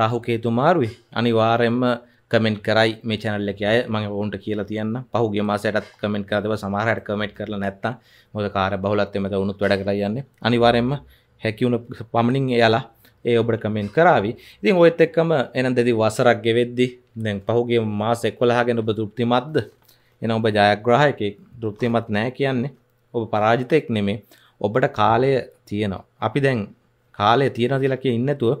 රාහුකේතු මාරුයි අනිවාරෙන්ම comment කරයි මේ චැනල්ල එක අය මගේ ඔවුන්ට කියලා තියන්න පහුගේ මාසයටත් කමෙන්ට් කරදව සමහරයට කමෙන්ට් කරලා නැත්තම් මොකද කාර්ය බහුලත්වයෙන් මෙතන උනුත් වැඩ කරලා යන්නේ අනිවාර්යයෙන්ම හැකියුණ පමණින් එයාලා ඒ ඔබට කමෙන්ට් කරාවි ඉතින් ඔයත් එක්කම එනම් දෙදි වසරක් ගෙවෙද්දි දැන් පහුගේ මාස 11 ගැන ඔබ තෘප්තිමත්ද එන ඔබ ජයග්‍රාහකෙක් තෘප්තිමත් නැහැ කියන්නේ ඔබ පරාජිතෙක් නෙමේ ඔබට කාලය තියෙනවා අපි දැන් කාලය තියෙනවා කියලා කිය ඉන්නේ නැතුව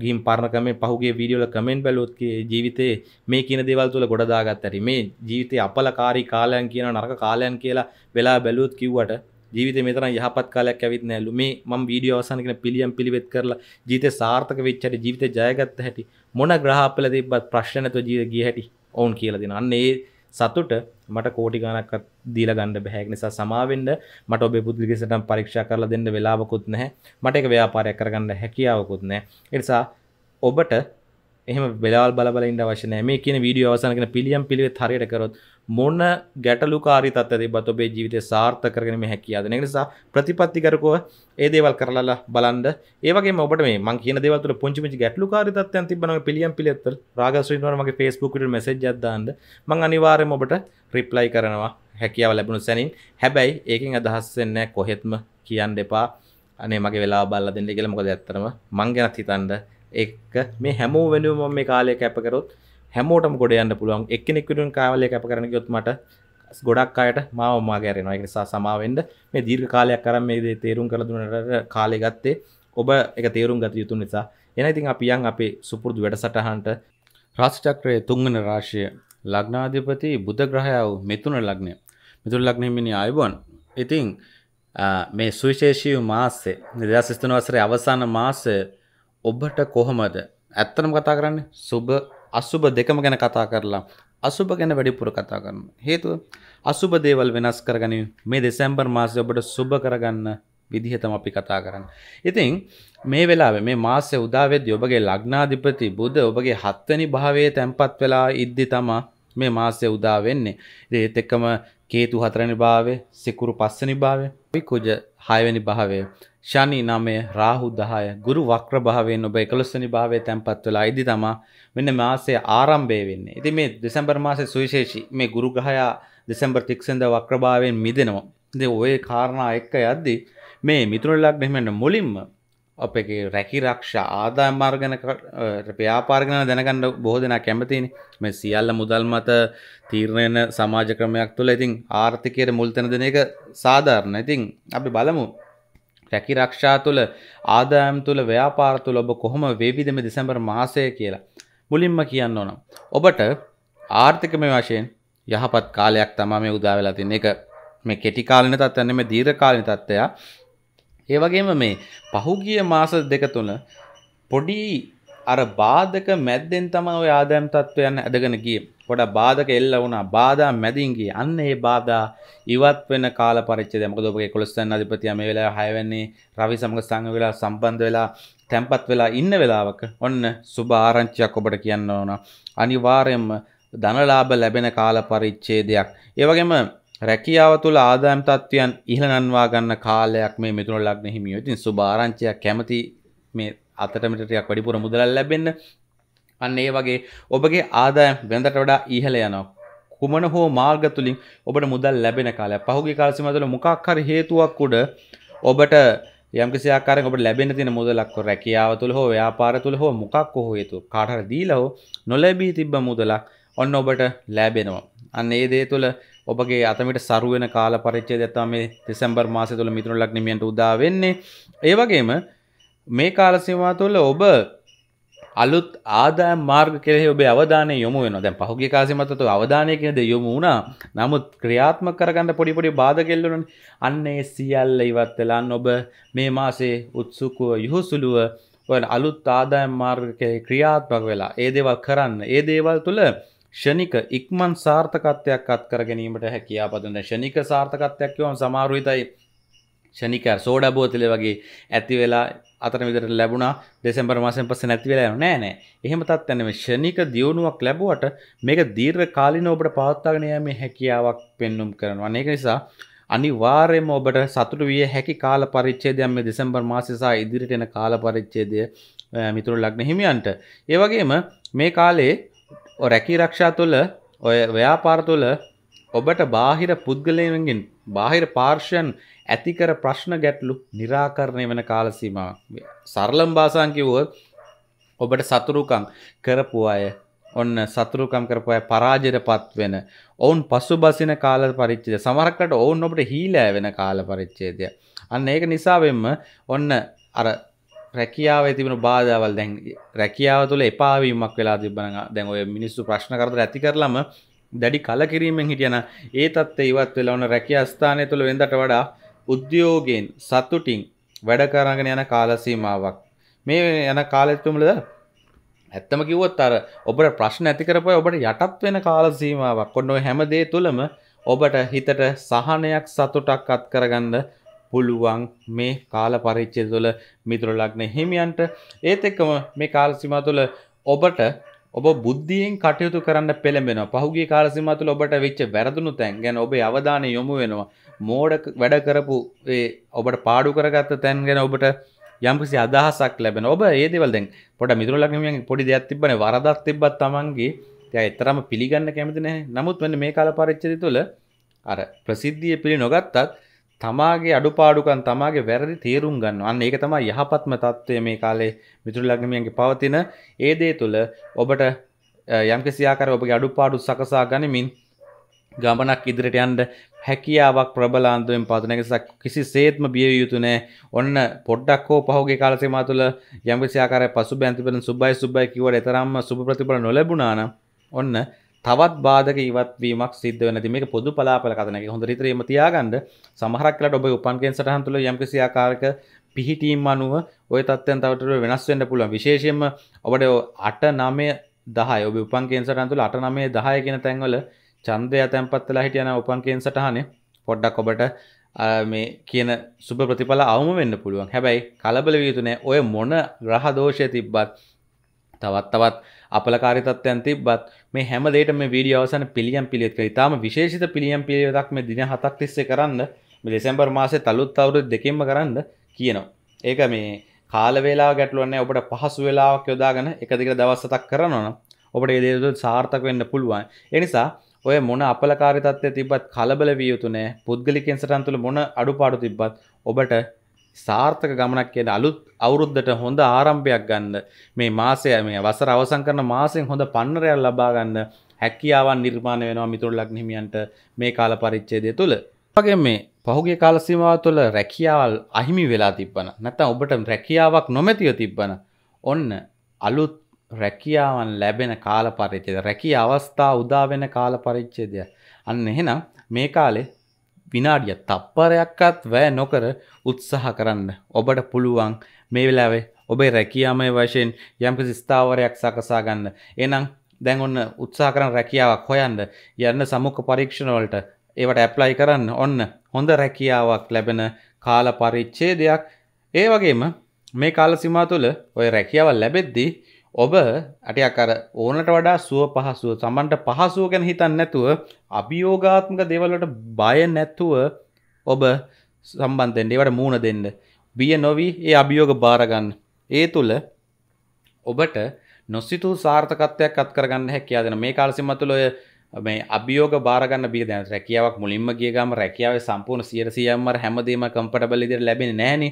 ගිහින් පරණ කමෙන් පහුගේ වීඩියෝල කමෙන්ට් බැලුවොත් ජීවිතේ මේ කියන දේවල් තුල ගොඩ දාගත්ත හැටි මේ ජීවිතේ අපලකාරී කාලයන් කියන නරක කාලයන් කියලා වෙලා බැලුවොත් කිව්වට ජීවිතේ මේ තරම් යහපත් කාලයක් ඇවිත් නැහැලු මේ මම වීඩියෝ අවසන් කරන පිළියම් පිළිවෙත් කරලා ජීවිතේ සාර්ථක වෙච්ච හැටි ජීවිතේ ජයගත්ත හැටි මොන ග්‍රහ අපල තිබ්බත් ප්‍රශ්න නැතුව ජීවිතේ ගිය හැටි ඔවුන් කියලා දෙනවා අන්න ඒ සතුට මට කෝටි ගණක්වත් දීලා ගන්න බෑ ඒක නිසා සමාවෙන්න මට ඔබේ පුද්ගලික සටහන් පරීක්ෂා කරලා දෙන්න වෙලාවකුත් නැහැ මට ඒක ව්‍යාපාරයක් කරගන්න හැකියාවකුත් නැහැ ඒ නිසා ඔබට එහම බෙලාල් බලබලන්න වශන මේ කියන වීඩියෝ අවසනකන පිළියම් පිළිවෙත් හරියට කරොත් මොන්න ගැටලුකාරි තත්ත දෙබත් ඔබේ ජීවිතය සාර්ථ කරගෙන හැකියාද නිසා ප්‍රතිපත්තිකරකව ඒ දේවල් කරලා බලන්ඩ ඒවගේ ඔබට මේ මං කියන දෙවතුල පුංචිමි ගැටලුකාරි තත්යන් තිබන පිළියම් පිළිවෙත් රාගස්වීනවමගේ ෆේස්බුකට මසජ්ජත්දාන්ද මං අනිවාරයම ඔබට රිප්ලයි කරනවා හැකියාව ලැබුණු සැනින් හැබැයි ඒකින් අදහස්සෙන්න කොහෙත්ම කියන්න දෙපා අනේ මගේ වෙලා බල්ල දෙන්න කියලා මොකද ඇත්තරම මං ගැනත් හිතන්ඩ එක මේ හැමෝ වෙනුවම මේ කාලය කැපකරොත් හැමෝටම ගොඩ යන්න පුළුවන් එක්කෙනෙක්විටුන් කාලය කැප කරන ගොත් මට ගොඩක් අයට මාව මාගැරෙනවා එක නිසා සමාවෙන්ඩ මේ දීර්ඝ කාලයක් කරම් මේ දේ තේරුම් කළ දුන්නට කාලය ගත්තේ ඔබ එක තේරුම් ගත යුතු නිසා එන ඉතින් අපියන් අපේ සුපුරදු වැඩසටහන්ට රාස්චක්‍රය තුංගන රාශය ලග්නාධිපති බුද්ධ ග්‍රහයාව මෙතුන ලග්නය මිතුර ලග්නමිනි අයිබොන් ඉතිං මේ සුවිශේෂීව මාසේ නිදස් ස්තන වසරේ අවසාන මාසය ඔබට කොහොමද ඇත්තනම කතා කරන්න සුබ අසුබ දෙකම ගැන කතා කරලා අසුබ ගැන වැඩිපුර කතා කරන්න හේතුව අසුබ දේවල් වෙනස් කරගනි මේ දෙසැම්බර් මාසය ඔබට සුබ කරගන්න විදිහතම අපි කතා කරන්න. ඉතින් මේ වෙලාවේ මේ මාසය උදාවෙද්දී ඔබගේ ලග්නාධිපති බුද ඔබගේ හත්වැනි භාවයේ තැන්පත් වෙලා ඉද්දි තමා මේ මාසය උදා වෙන්නේ. ඉතින් ඒත් එක්කම කේතු හතරවෙනි භාවය, සිකුරු පස්වෙනි භාවය, විකුජ හයවෙනි භාවය ශනි නමය රාහු දහය ගුරු වක්‍ර භාවයෙන් ඔබ එකළොස්සනි භාවය තැන්පත් වෙලා ඉදි තමා මෙන්න මාසය ආරම්භය වෙන්නේ. ඉතින් මේ දෙසැම්බර් මාසයේ සුවිශේෂී මේ ගුරු ග්‍රහය දෙසැම්බර් 30 දා වක්‍රභාවයෙන් මිදෙනවා. ඉතින් ওই කාරණා එක්ක යද්දි මේ මිතුන ලග්න හිමෙන්න මුලින්ම අපගේ රැකි රක්ෂා ආදායම් මාර්ග ගැන ව්‍යාපාර ගැන දැනගන්න බොහෝ දෙනා කැමතිනේ. මේ සියල්ල මුදල් මත තීරණය වෙන සමාජ ක්‍රමයක් තුළ ඉතින් ආර්ථිකයේ මුල් තැන දෙන එක සාධාරණයි. ඉතින් අපි බලමු රැකිරක්ෂා තුළ ආදායම් තුළ ව්‍යාපාර තුළ ඔබ කොහොම වේවිද මේ දෙසැම්බර් මාසය කියලා මුලින්ම කියන්න ඕන. ඔබට ආර්ථිකමය වශයෙන් යහපත් කාලයක් තමයි මේ උදා වෙලා තියෙන එක. මේ කෙටි කාලින තත්ත්වය නෙමෙයි දීර්ඝ කාලින තත්ත්වය. ඒ වගේම මේ පහුගිය මාස දෙක තුන පොඩි අර බාධක මැද්දෙන් තමයි ඔය ආදායම් තත්ත්වයන් ඇදගෙන ගියේ. පොඩක් බාධක එල්ල වුණා. බාධා මැදින් ගියේ. අන්න ඒ බාධා ඉවත් වෙන කාල පරිච්ඡේදය. මොකද ඔබගේ 11 වෙනි අධිපතියා මේ වෙලාවේ 6 වෙනි රවි සමග සංග වෙලා සම්බන්ධ වෙලා තැම්පත් වෙලා ඉන්න වෙලාවක ඔන්න සුබ ආරංචියක් ඔබට කියන්න ඕන. අනිවාර්යයෙන්ම ධනලාභ ලැබෙන කාල පරිච්ඡේදයක්. ඒ වගේම රැකියාව තුළ ආදායම් තත්ත්වයන් ඉහළ නන්වා ගන්න කාලයක් මේ මිතුන ලග්න හිමියෝ. ඉතින් සුබ ආරංචියක් කැමති මේ අතටමට ටිකක් වැඩිපුර මුදලල් ලැබෙන්න අන්න ඒ වගේ ඔබගේ ආදායම් වෙනදට වඩා ඉහළ යනවා කුමන හෝ මාර්ග තුලින් ඔබට මුදල් ලැබෙන කාලය පහුගේ කාලසීමාව තුළ මොකක් හරි හේතුවක් උඩ ඔබට යම්කිසි ආකාරයක ඔබට ලැබෙන තියෙන මුදලක් හෝ රැකියාව තුළ හෝ ව්‍යාපාර තුළ හෝ මොකක් හෝ හේතුව කාට හරි දීලා හෝ නොලැබී තිබ්බ මුදලක් ඔන්න ඔබට ලැබෙනවා. අන්න ඒ දේ තුළ ඔබගේ අතමිට සරු වෙන කාල පරිච්ඡේදය තමයි මේ දෙසැම්බර් මාසය තුළ මිතුරු ලග්නමියන්ට උදා වෙන්නේ. ඒ වගේම මේ කාලසිමා තුළ ඔබ අලුත් ආදායම් මාර්ග කෙරෙහි ඔබේ අවධානය යොමු වෙනවා. දැන් පහුගිය කාසිමතතු අවධානය කියන දේ යොමු වුණා. නමුත් ක්‍රියාත්මක කරගන්න පොඩි පොඩි බාධකෙල් වුණානේ. අන්න ඒ සියල්ල ඉවත් වෙලා අන්න ඔබ මේ මාසේ උත්සුකව යහුසුලුව ඔය අලුත් ආදායම් මාර්ග කෙරෙහි ක්‍රියාත්මක වෙලා ඒ දේවල් කරන්න. ඒ දේවල් තුළ ෂණික ඉක්මන් සාර්ථකත්වයක් අත් කර ගැනීමට හැකියාව දෙන ෂණික සාර්ථකත්වයක් කියවම සමහරු හිතයි ෂණික සෝඩා බෝතලේ වගේ ඇති වෙලා අතන විදට ලැබුණා දෙෙසම්බර් මාසෙන් පස නැතිවලා නෑ නෑ එහෙම තත්වැන මේ ෂණික දියුණුවක් ලැබුවට මේක දීර්ව කාලින ඔබට පවත්තාගෙන යම හැකියාවක් පෙන්නුම් කරනවා ඒක නිසා අනිවාර්යයෙන්ම ඔබට සතුට විය හැකි කාල පරිච්ඡේදයන් මේ දෙසැම්බර් මාසය සහ ඉදිරියට එන කාල පරිච්ඡේදය මිතුරු ලග්න හිමියන්ට. ඒ වගේම මේ කාලේ රැකී ආරක්ෂා තුළ ඔය ව්‍යාපාර තුළ ඔබට බාහිර පුද්ගලයන්ගෙන් බාහිර පාර්ශ්වයන් ඇතිකර ප්‍රශ්න ගැටලු නිරාකරණය වෙන කාලසීමාව සරලම් භාසාන් කිව්වොත් ඔබට සතුරුකම් කරපු අය ඔන්න සතුරුකම් කරපු අය පරාජයටපත් වෙන ඔවුන් පසුබසින කාල පරිච්ඡේදය සමහරකට ඔවුන් ඔබට හීලෑ වෙන කාල පරිච්ඡේදය අන්න ඒක නිසා ඔන්න අර රැකියාවේ තිබෙන බාධාවල් දැන් රැකියාව තුළ එපාවීමක් වෙලා තිබෙනවා දැන් ඔය මිනිස්සු ප්‍රශ්න කරදර ඇති කරලම දැඩි කලකිරීමෙන් හිටියන ඒ තත්ත්වය ඉවත් වෙලා ඔන්න රැකියා ස්ථානය තුළ වෙනදට වඩා උද්‍යෝගයෙන් සතුටින් වැඩ කරගෙන යන කාලසීමාවක් මේ යන කාලෙතුමලද ඇත්තම කිව්වොත් අර ඔබට ප්‍රශ්න ඇති කරපොයි ඔබට යටත් වෙන කාලසීමාවක් ඔන්න ඔය හැම දේ තුළම ඔබට හිතට සහනයක් සතුටක් අත් කරගන්න පුළුවන් මේ කාල පරිච්ඡේ තුළ මිතුර ලග්න හිමියන්ට ඒත් එක්කම මේ කාලසීමා තුළ ඔබට ඔබ බුද්ධියෙන් කටයුතු කරන්න පෙළඹෙනවා. පහුගිය කාලසීමා තුළ ඔබට වෙච්ච වැරදුණු තැන් ගැන ඔබේ අවධානය යොමු වෙනවා. මෝඩ වැඩ කරපු ඔබට පාඩු කරගත්ත තැන් ගැන ඔබට යම්කිසි අදහසක් ලැබෙන ඔබ ඒදවල්දෙන් පොට මිදුරලක්මියන් පොඩි දෙයක් තිබන වරදක් තිබත් තමන්ගේ තය එතරම පිළිගන්න කැමති නෑ නමුත් වන්න මේ කාල පරිච්චරි තුළ අර ප්‍රසිද්ධිය පිළි නොගත්තත් තමාගේ අඩුපාඩුකන් තමාගේ වැරදි තේරුම් ගන්න අන්න ඒක තමා යහපත්ම තත්ත්වය මේ කාලේ මිතුරලක්මියන්ගේ පවතින ඒදේ තුළ ඔබට යම්කිසියාකර ඔබගේ අඩුපාඩු සකසා ගනිමින් ගමනක් ඉදිරිට යන්ට හැකියාවක් ප්‍රබලාන්දුවෙන් පතුන එකසක් කිසි සේත්ම බිය යුතුනෑ ඔන්න පොඩ්ඩක් හෝ පහුගේ කාලසේ මතුළ යම්විසියාකාර පසු බැන්තිපෙන සුබයි සුබයි කිවට එතරම්ම සුප ප්‍රතිඵල නොලැබුණාන ඔන්න තවත් බාධක ඉවත්වීමක් සිද්ධ වෙනති මේක පොදු පලාපල කතනක හොඳ රිතරේම තියාගන්න සමහරක්ලට ඔබ උපන්ගෙන් සටහන් තුළ යම්කිසියාකාරක පිහිටීම් අනුව ඔය තත්වයන් තවට වෙනස් වෙන්න පුළුවන් විශේෂයෙන්ම ඔබට අට නමය දහය ඔබ උපන්ගෙන් සටහන් තුළ අට නමේ දහය කියන තැන්වල චන්දය තැන්පත්වෙලා හිටියන උපන්කෙන් සටහනේ පොඩ්ඩක් ඔබට මේ කියන සුබ ප්‍රතිඵල අවම වෙන්න පුළුවන් හැබැයි කලබල වියතුනෑ ඔය මොන ග්‍රහ දෝෂය තිබ්බත් තවත් තවත් අපලකාරිතත්වයන් තිබ්බත් මේ හැමදේට මේ වීඩියෝ අවසන් පිළියම් පිළිවෙත් කරලා ඉතාලම විශේෂිත පිළියම් පිළිවෙතක් මේ දින 7ක් තිස්සේ කරන්න මේ දෙසැම්බර් මාසේ තලුත් අවුරුදු දෙකෙන්ම කරන්න කියනවා. ඒක මේ කාල වේලාව ගැටලුවක් නැහැ. ඔබට පහසු වේලාවක් යොදාගෙන එක දිගට දවස් හතක් කරනවා නම් ඔබට මේ දේවල් සාර්ථක වෙන්න පුළුවන්. ඒ නිසා ඔය මොන අපලකාරී තත්ත්වයේ තිබ්බත් කලබල විය යුතු නෑ. පුද්ගලිකෙන් සටන් තුළ මොන අඩුපාඩු තිබ්බත් ඔබට සාර්ථක ගමනක් කියන අලුත් අවුරුද්දට හොඳ ආරම්භයක් ගන්න. මේ මාසය මේ වසර අවසන් කරන මාසෙන් හොඳ පන්නරයක් ලබා ගන්න හැකියාවන් නිර්මාණය වෙනවා මිතුරුලග්න හිමියන්ට මේ කාල පරිච්ඡේදය තුළ. වගේ මේ පහුගේ කාලසීමාව තුළ රැකියාවල් අහිමි වෙලා තිබ්බන නැත්තම් ඔබට රැකියාවක් නොමැතිව තිබ්බන ඔන්න අලුත් රැකියාවන් ලැබෙන කාල පරිච්ඡේද රැකී අවස්ථා උදා වෙන කාල පරිච්ඡේදය. අන්න එහෙනම් මේ කාලේ විනාඩිය තප්පරයක්වත් වැය නොකර උත්සාහ කරන්න. ඔබට පුළුවන් මේ වෙලාවේ ඔබේ රැකියාමය වශයෙන් යම්කිසි ස්ථාවරයක් සකසා ගන්න. එහෙනම් දැන් ඔන්න උත්සාහ කරන රැකියාවක් හොයන්න යන්න සමුඛ පරීක්ෂණ වලට ඒවට ඇප්ලයි කරන්න ඔන්න හොඳ රැකියාවක් ලැබෙන කාල පරිච්ඡේදයක් ඒ වගේම මේ කාල සීමා තුළ ඔය රැකියාව ලැබෙද්දී ඔබ ඇටයක් අර ඕනට වඩා සුව පහසුව සමන්ට පහසුව ගැන හිතන්න නැතුව අභියෝගාත්මක දෙවල්ලට බය නැත්තුව ඔබ සම්බන්ධෙන්ට ඒවට මූුණ දෙන්න බිය නොවී ඒ අභියෝග බාරගන්න ඒ තුළ ඔබට නොස්සිතු සාර්ථකත්වයක් අත් කරගන්න හැකයා දෙන මේ කාලසිම තුළොය මේ අභියෝග බාරගන්න බිය දැන රැකියාවක් මුලින්ම ගේගම රැකියාව සම්පූර්ණ සියරසියම්මර හැමදීම කම්පටබලිදිර ලැබෙන නෑන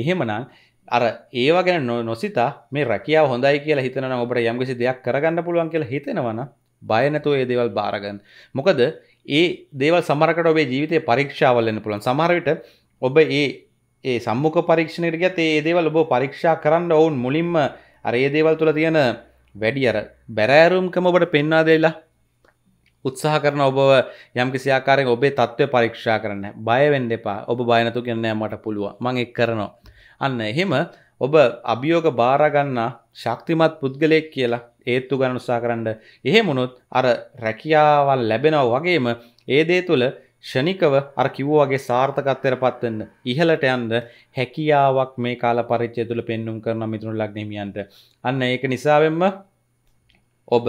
එහෙමනම් අර ඒවා ගැන නොසිතා මේ රැකියා හොඳයි කියලා හිතන ඔබට යම්කිසි දෙයක් කරගන්න පුළුවන් කියලා හිතෙනවන බයනැතුව ඒ දේවල් බාරගන්න මොකද ඒ දේවල් සමරකට ඔබේ ජීවිතය පරීක්ෂාවලන්න පුළුවන් සමහරවිට ඔබ ඒ ඒ සම්මුඛ පරීක්ෂණයට ගත් ඒ දේවල් ඔබ පරීක්ෂා කරන්න ඔවුන් මුලින්ම අර ඒ දේවල් තුළ තියෙන වැඩි අර බැරෑරුම්කම ඔබට පෙන්වා දෙලා උත්සාහ කරන ඔබ යම්කිසි ආකාරයෙන් ඔබේ තත්ත්වය පරීක්ෂා කරන්න බය වෙන්න එපා ඔබ බය නැතුව කියන්නේ මට පුළුවන් මම ඒක කරනවා අන්න එහෙම ඔබ අභියෝග බාරගන්නා ශක්තිමත් පුද්ගලයෙක් කියලා ඒත්තු ගන්න උත්සාහ කරන්න. එහෙමුණොත් අර රැකියාවල් ලැබෙනව වගේම ඒ දේ තුළ ෂණිකව අර කිව්වා වගේ සාර්ථකත්වයටපත් වෙන්න ඉහළට යන්න හැකියාවක් මේ කාල පරිච්ඡේදය තුළ පෙන්눔 කරන මිතුරු ලග්නෙමියන්ට. අන්න ඒක නිසාවෙන්ම ඔබ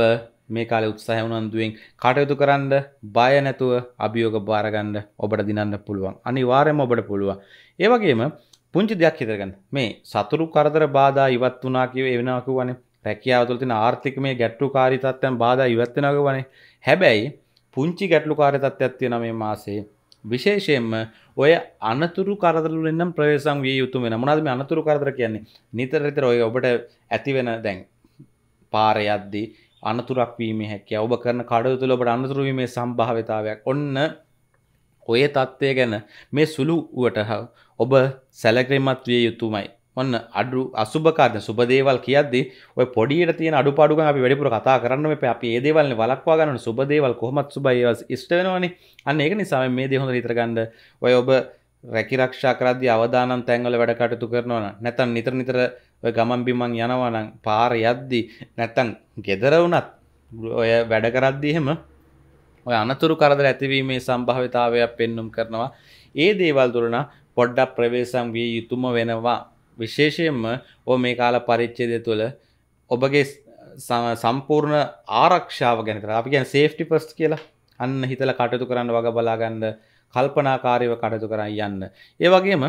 මේ කාලේ උත්සාහය උනන්දුවෙන් කටයුතු කරන්න බය නැතුව අභියෝග බාරගන්න ඔබට දිනන්න පුළුවන්. අනිවාර්යයෙන්ම ඔබට පුළුවන්. ඒ වගේම පුංචි දෙයක් හිතරගන්න මේ සතුරු කරදර බාධා ඉවත් වුණා කියව එවෙනකු වනේ රැකියාව තුළ තියෙන ආර්ථික මේ ගැටලු කාරී තත්ත්වයන් බාධා ඉවත් වෙනකු වනේ හැබැයි පුංචි ගැටලු කාරී තත්ත්වයක් තියෙන මේ මාසේ විශේෂයෙන්ම ඔය අනතුරු කරදරලෙන්නම් ප්‍රවේශම් විය යුතු වෙන මොනවද මේ අනතුරු කරදර කියන්නේ නිතර නිතර ඔය ඔබට ඇති වෙන දැන් පාර යද්දී අනතුරක් වීමේ හැකියාව ඔබ කරන කඩවතු තුළ ඔබට අනතුරු වීමේ සම්භාවිතාවයක් ඔන්න ඔය தත්ත්වය ගැන මේ සුළු උවට ඔබ සැලක්‍රමත් විය යුතුමයි ඔන්න අඩු අසුභකාරන සුබදේවල් කියද්දි ඔය පොඩියට තියෙන අඩුපාඩුකම් අපි වැඩිපුර කතා කරන්න එපා. අපි මේ දේවල්නේ වළක්වා ගන්න සුබදේවල් කොහොමත් සුබයි ඒවා ඉෂ්ට වෙනවනේ. අන්න ඒක නිසා මේ දේ හොඳට ඉතර ගන්න. ඔය ඔබ රැකි ආරක්ෂා කරද්දී අවදානම් තැන්වල වැඩ කටයුතු කරනවා නම් නැත්නම් නිතර නිතර ඔය ගමන් බිමන් යනවා නම් පාර යද්දී නැත්නම් gedara වුණත් ඔය වැඩ කරද්දී එහෙම ඔය අනතුරු කරදර ඇතිවීමේ සම්භාවිතාවයක් පෙන්눔 කරනවා. ඒ දේවල් දුරනා පොඩ්ඩක් ප්‍රවේශම් විය යුතුම වෙනවා විශේෂයෙන්ම ඕ මේ කාල පරිච්චේදය තුළ ඔබගේ සම්පූර්ණ ආරක්ෂාව ගැන කර අපි ගැන් සේෆ්ටි පස්ට කියලා අන්න හිතල කටයුතු කරන්න වග බලාගන්න කල්පනාකාරීව කටයුතු කරන්න යන්න. ඒ වගේම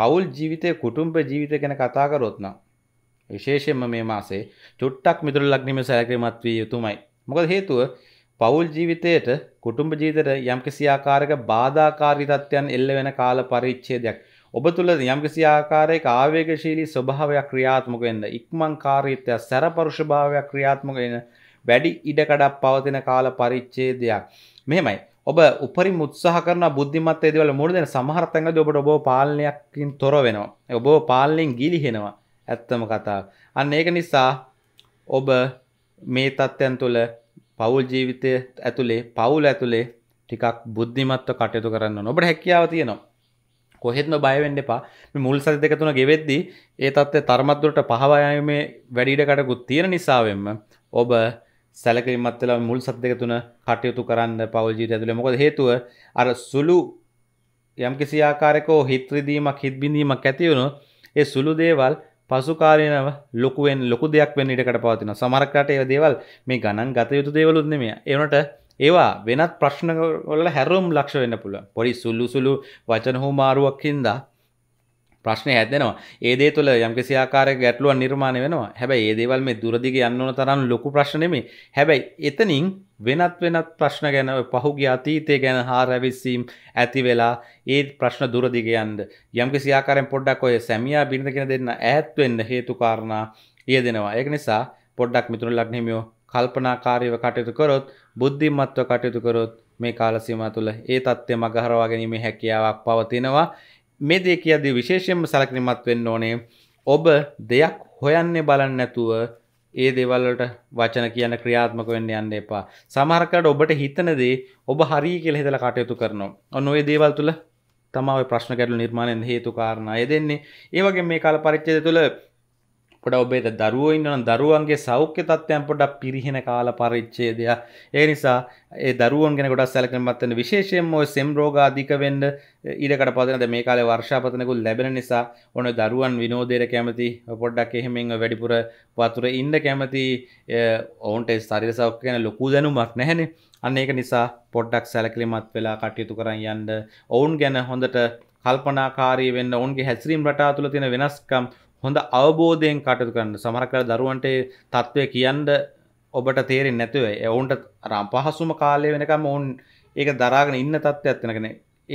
පවුල් ජීවිතය කුටුම්ප ජීවිතය ගැන කතා කරොත්නම්. විශේෂයෙන්ම මේ මාසේ චුට්ටක් මිදුරලක් නිම සැකරීමත් වී යුතුමයි. මොකද හේතුව පවුල් ජීවිතයට කුටුම්ඹ ජීවිතයට යම්කිසි ආකාරයක බාධාකාරී තත්ත්වයන් එල්ල වෙන කාල පරිච්ඡේදයක් ඔබ තුළ යම්කිසි ආකාරයක ආවේගශීලී ස්වභාවයක් ක්‍රියාත්මක වෙන්න ඉක්මන්කාරීත්වය සැරපරුෂභාවයක් ක්‍රියාත්මක වෙන වැඩි ඉඩකඩක් පවතින කාල පරිච්ඡේදයක් මෙහෙමයි ඔබ උපරි මුත්සාහ කරන බුද්ධිමත් ඒදවල මුහුණ දෙන සමහර තැන්වලදී ඔබට ඔබව පාලනයකින් තොර වෙනවා ඔබව පාලනයෙන් ගිලිහෙනවා ඇත්තම කතාව අන්න ඒක නිසා ඔබ මේ තත්ත්වයන් තුළ පවුල් ජීවිතය ඇතුළේ පවුල් ඇතුළේ ටිකක් බුද්ධිමත්ව කටයුතු කරන්න නොබට හැකියාව තියෙනවා. කොහෙත්ම බයවෙන්ඩ එපා මුල් සති දෙක තුන ගෙවෙද්දි ඒ තත්ත්වය තර්මත්දුරට පහවායමේ වැඩිඩකටකුත් තියෙන නිසාවෙන්ම ඔබ සැලකීමත් වෙලා මුල් සති දෙක තුන කටයුතු කරන්න පවුල් ජීවිතය ඇතුළේ මොකද හේතුව අර සුළු යම් කිසි ආකාරයක හිත්‍රිදීමක් හිත්බිඳීමක් ඇති වුණොත් ඒ සුළු දේවල් පසුකාලීනව ලොකුවෙන් ලොකු දෙයක් වෙන්න ඉඩකට පවතින සමහරකට ඒ දේවල් මේ ගණන් ගත යුතු දේවලුත් නෙමෙයි ඒනට ඒවා වෙනත් ප්‍රශ්න වල හැරවුම් ලක්ෂ වෙන්න පුළුවන් පොඩි සුළු සුළු වචන හෝ මාරුවක් හින්දා ප්‍රශ්නය ඇදෙනවා ඒදේ තුළ යම්කිසි ආකාරය ගැටලුවන් නිර්මාණය වෙනවා හැබැයි ඒ දේවල් මේ දුරදිග යන්නවන තරම් ලොකු ප්‍රශ්නෙමේ හැබැයි එතනින් වෙනත් වෙනත් ප්‍රශ්න ගැන පහුගේ අතීතය ගැන හා රැවිස්සීම් ඇති වෙලා ඒ ප්‍රශ්න දුරදිගයන්ද යම්කිසි ආකාරයෙන් පොඩ්ඩක් ඔය සැමියා බිරිඳගෙන දෙන්න ඈත්වෙන්න හේතුකාරණා ඒ දෙනවා ඒක නිසා පොඩ්ඩක් මිතුරු ලග්නහිමියෝ කල්පනාකාරීව කටයුතු කරොත් බුද්ධිමත්ව කටයුතු කරොත් මේ කාලසීම තුළ ඒ තත්ත්වය මගහරවා ගැනීමේ හැකියාවක් පවතිනවා මේ දේ කියද්දී විශේෂයෙන්ම සැලකිලිමත් වෙන්න ඕනේ ඔබ දෙයක් හොයන්නේ බලන්න නැතුව ඒ දේවල් වලට වචන කියන ක්‍රියාත්මක වෙන්න යන්න එපා. සමහර කාට ඔබට හිතන දේ ඔබ හරි කියලා හිතලා කටයුතු කරනවා. ඔන්න ওই දේවල් තුල තමයි ප්‍රශ්න ගැටලු නිර්මාණයෙන් හේතු කාරණා. ඒ දෙන්නේ ඒ වගේ මේ කාල පරිච්ඡේදය තුල පොඩ ඔබේ දරුවෝ ඉන්නවනම් දරුවන්ගේ සෞඛ්‍ය තත්ත්වයන් පොඩක් පිරිහෙන කාල පරිච්ඡේදය. ඒ නිසා ඒ දරුවන් ගැන ගොඩක් සැලකිලිමත් වෙන්න විශේෂයෙන්ම ඔය සෙම් රෝග අධික වෙන්න ඊළඟට පදනද මේ කාලේ වර්ෂාපතනකුත් ලැබෙන නිසා ඔන්න දරුවන් විනෝදයට කැමති පොඩ්ඩක් එහෙමෙන් වැඩිපුර වතුරේ ඉන්න කැමති ඔවුන්ට ශරීර සෞඛ්‍ය ගැන ලොකු දැනුමක් නැහැනේ. අන්න ඒක නිසා පොඩ්ඩක් සැලකිලිමත් වෙලා කටයුතු කරන් යන්න. ඔවුන් ගැන හොඳට කල්පනාකාරී වෙන්න ඔවුන්ගේ හැසිරීම් රටා තුළ තියෙන වෙනස්කම් හොඳ අවබෝධයෙන් කටයුතු කරන්න සමහර කර දරුවන්ට තත්ත්වය කියන්න ඔබට තේරෙන් නැතුව ඔවුන්ට රම් පහසුම කාලය වෙනකම් ඔවුන් ඒක දරාගෙන ඉන්න තත්ත්වයක් වෙනකන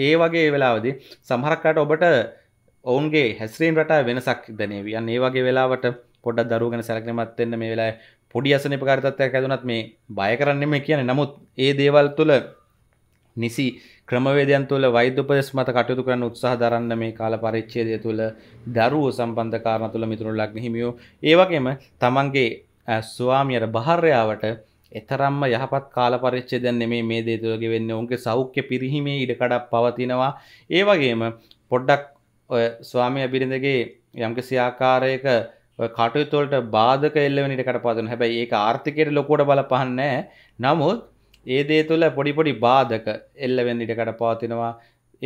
ඒ වගේ වෙලාවදි සමහරක්කට ඔබට ඔවුන්ගේ හැස්රීම් රට වෙනසක් දැනේවි අන්න ඒ වගේ වෙලාවට පොඩ්ඩක් දරුවගෙන සැලකනමත් වෙන්න මේ වෙලාවේ පොඩි අසනීපකාරී තත්ත්වයක් ඇතුණත් මේ බය කරන්නෙම කියන්නේ නමුත් ඒ දේවල් තුළ නිසි ක්‍රමවේදයන් තුළ වෛද්‍යපදෙස් මත කටයුතු කරන්න උත්සාහ දරන්න මේ කාල පරිච්ඡේදය තුළ දරුවෝ සම්බන්ධ කාරණා තුළ මිතුරු ලග්න හිමියෝ ඒ වගේම තමන්ගේ ස්වාමියට භාර්යාවට එතරම්ම යහපත් කාල පරිච්ඡේදයන් නෙමේ මේ දේ තුළ ගෙවෙන්නේ ඔවුන්ගේ සෞඛ්‍ය පිරිහීමේ ඉඩකඩක් පවතිනවා ඒ වගේම පොඩ්ඩක් ඔය ස්වාමියා බිරිඳගේ යම්කිසි ආකාරයක කටයුතුවලට බාධක එල්ලවෙන ඉඩකට පවතිනවා හැබැයි ඒක ආර්ථිකයට ලොකුවට බලපාන්නේ නැහැ නමුත් ඒ දේ තුළ පොඩිපොඩි බාධක එල්ලවෙන්න ඉඩකට පවතිනවා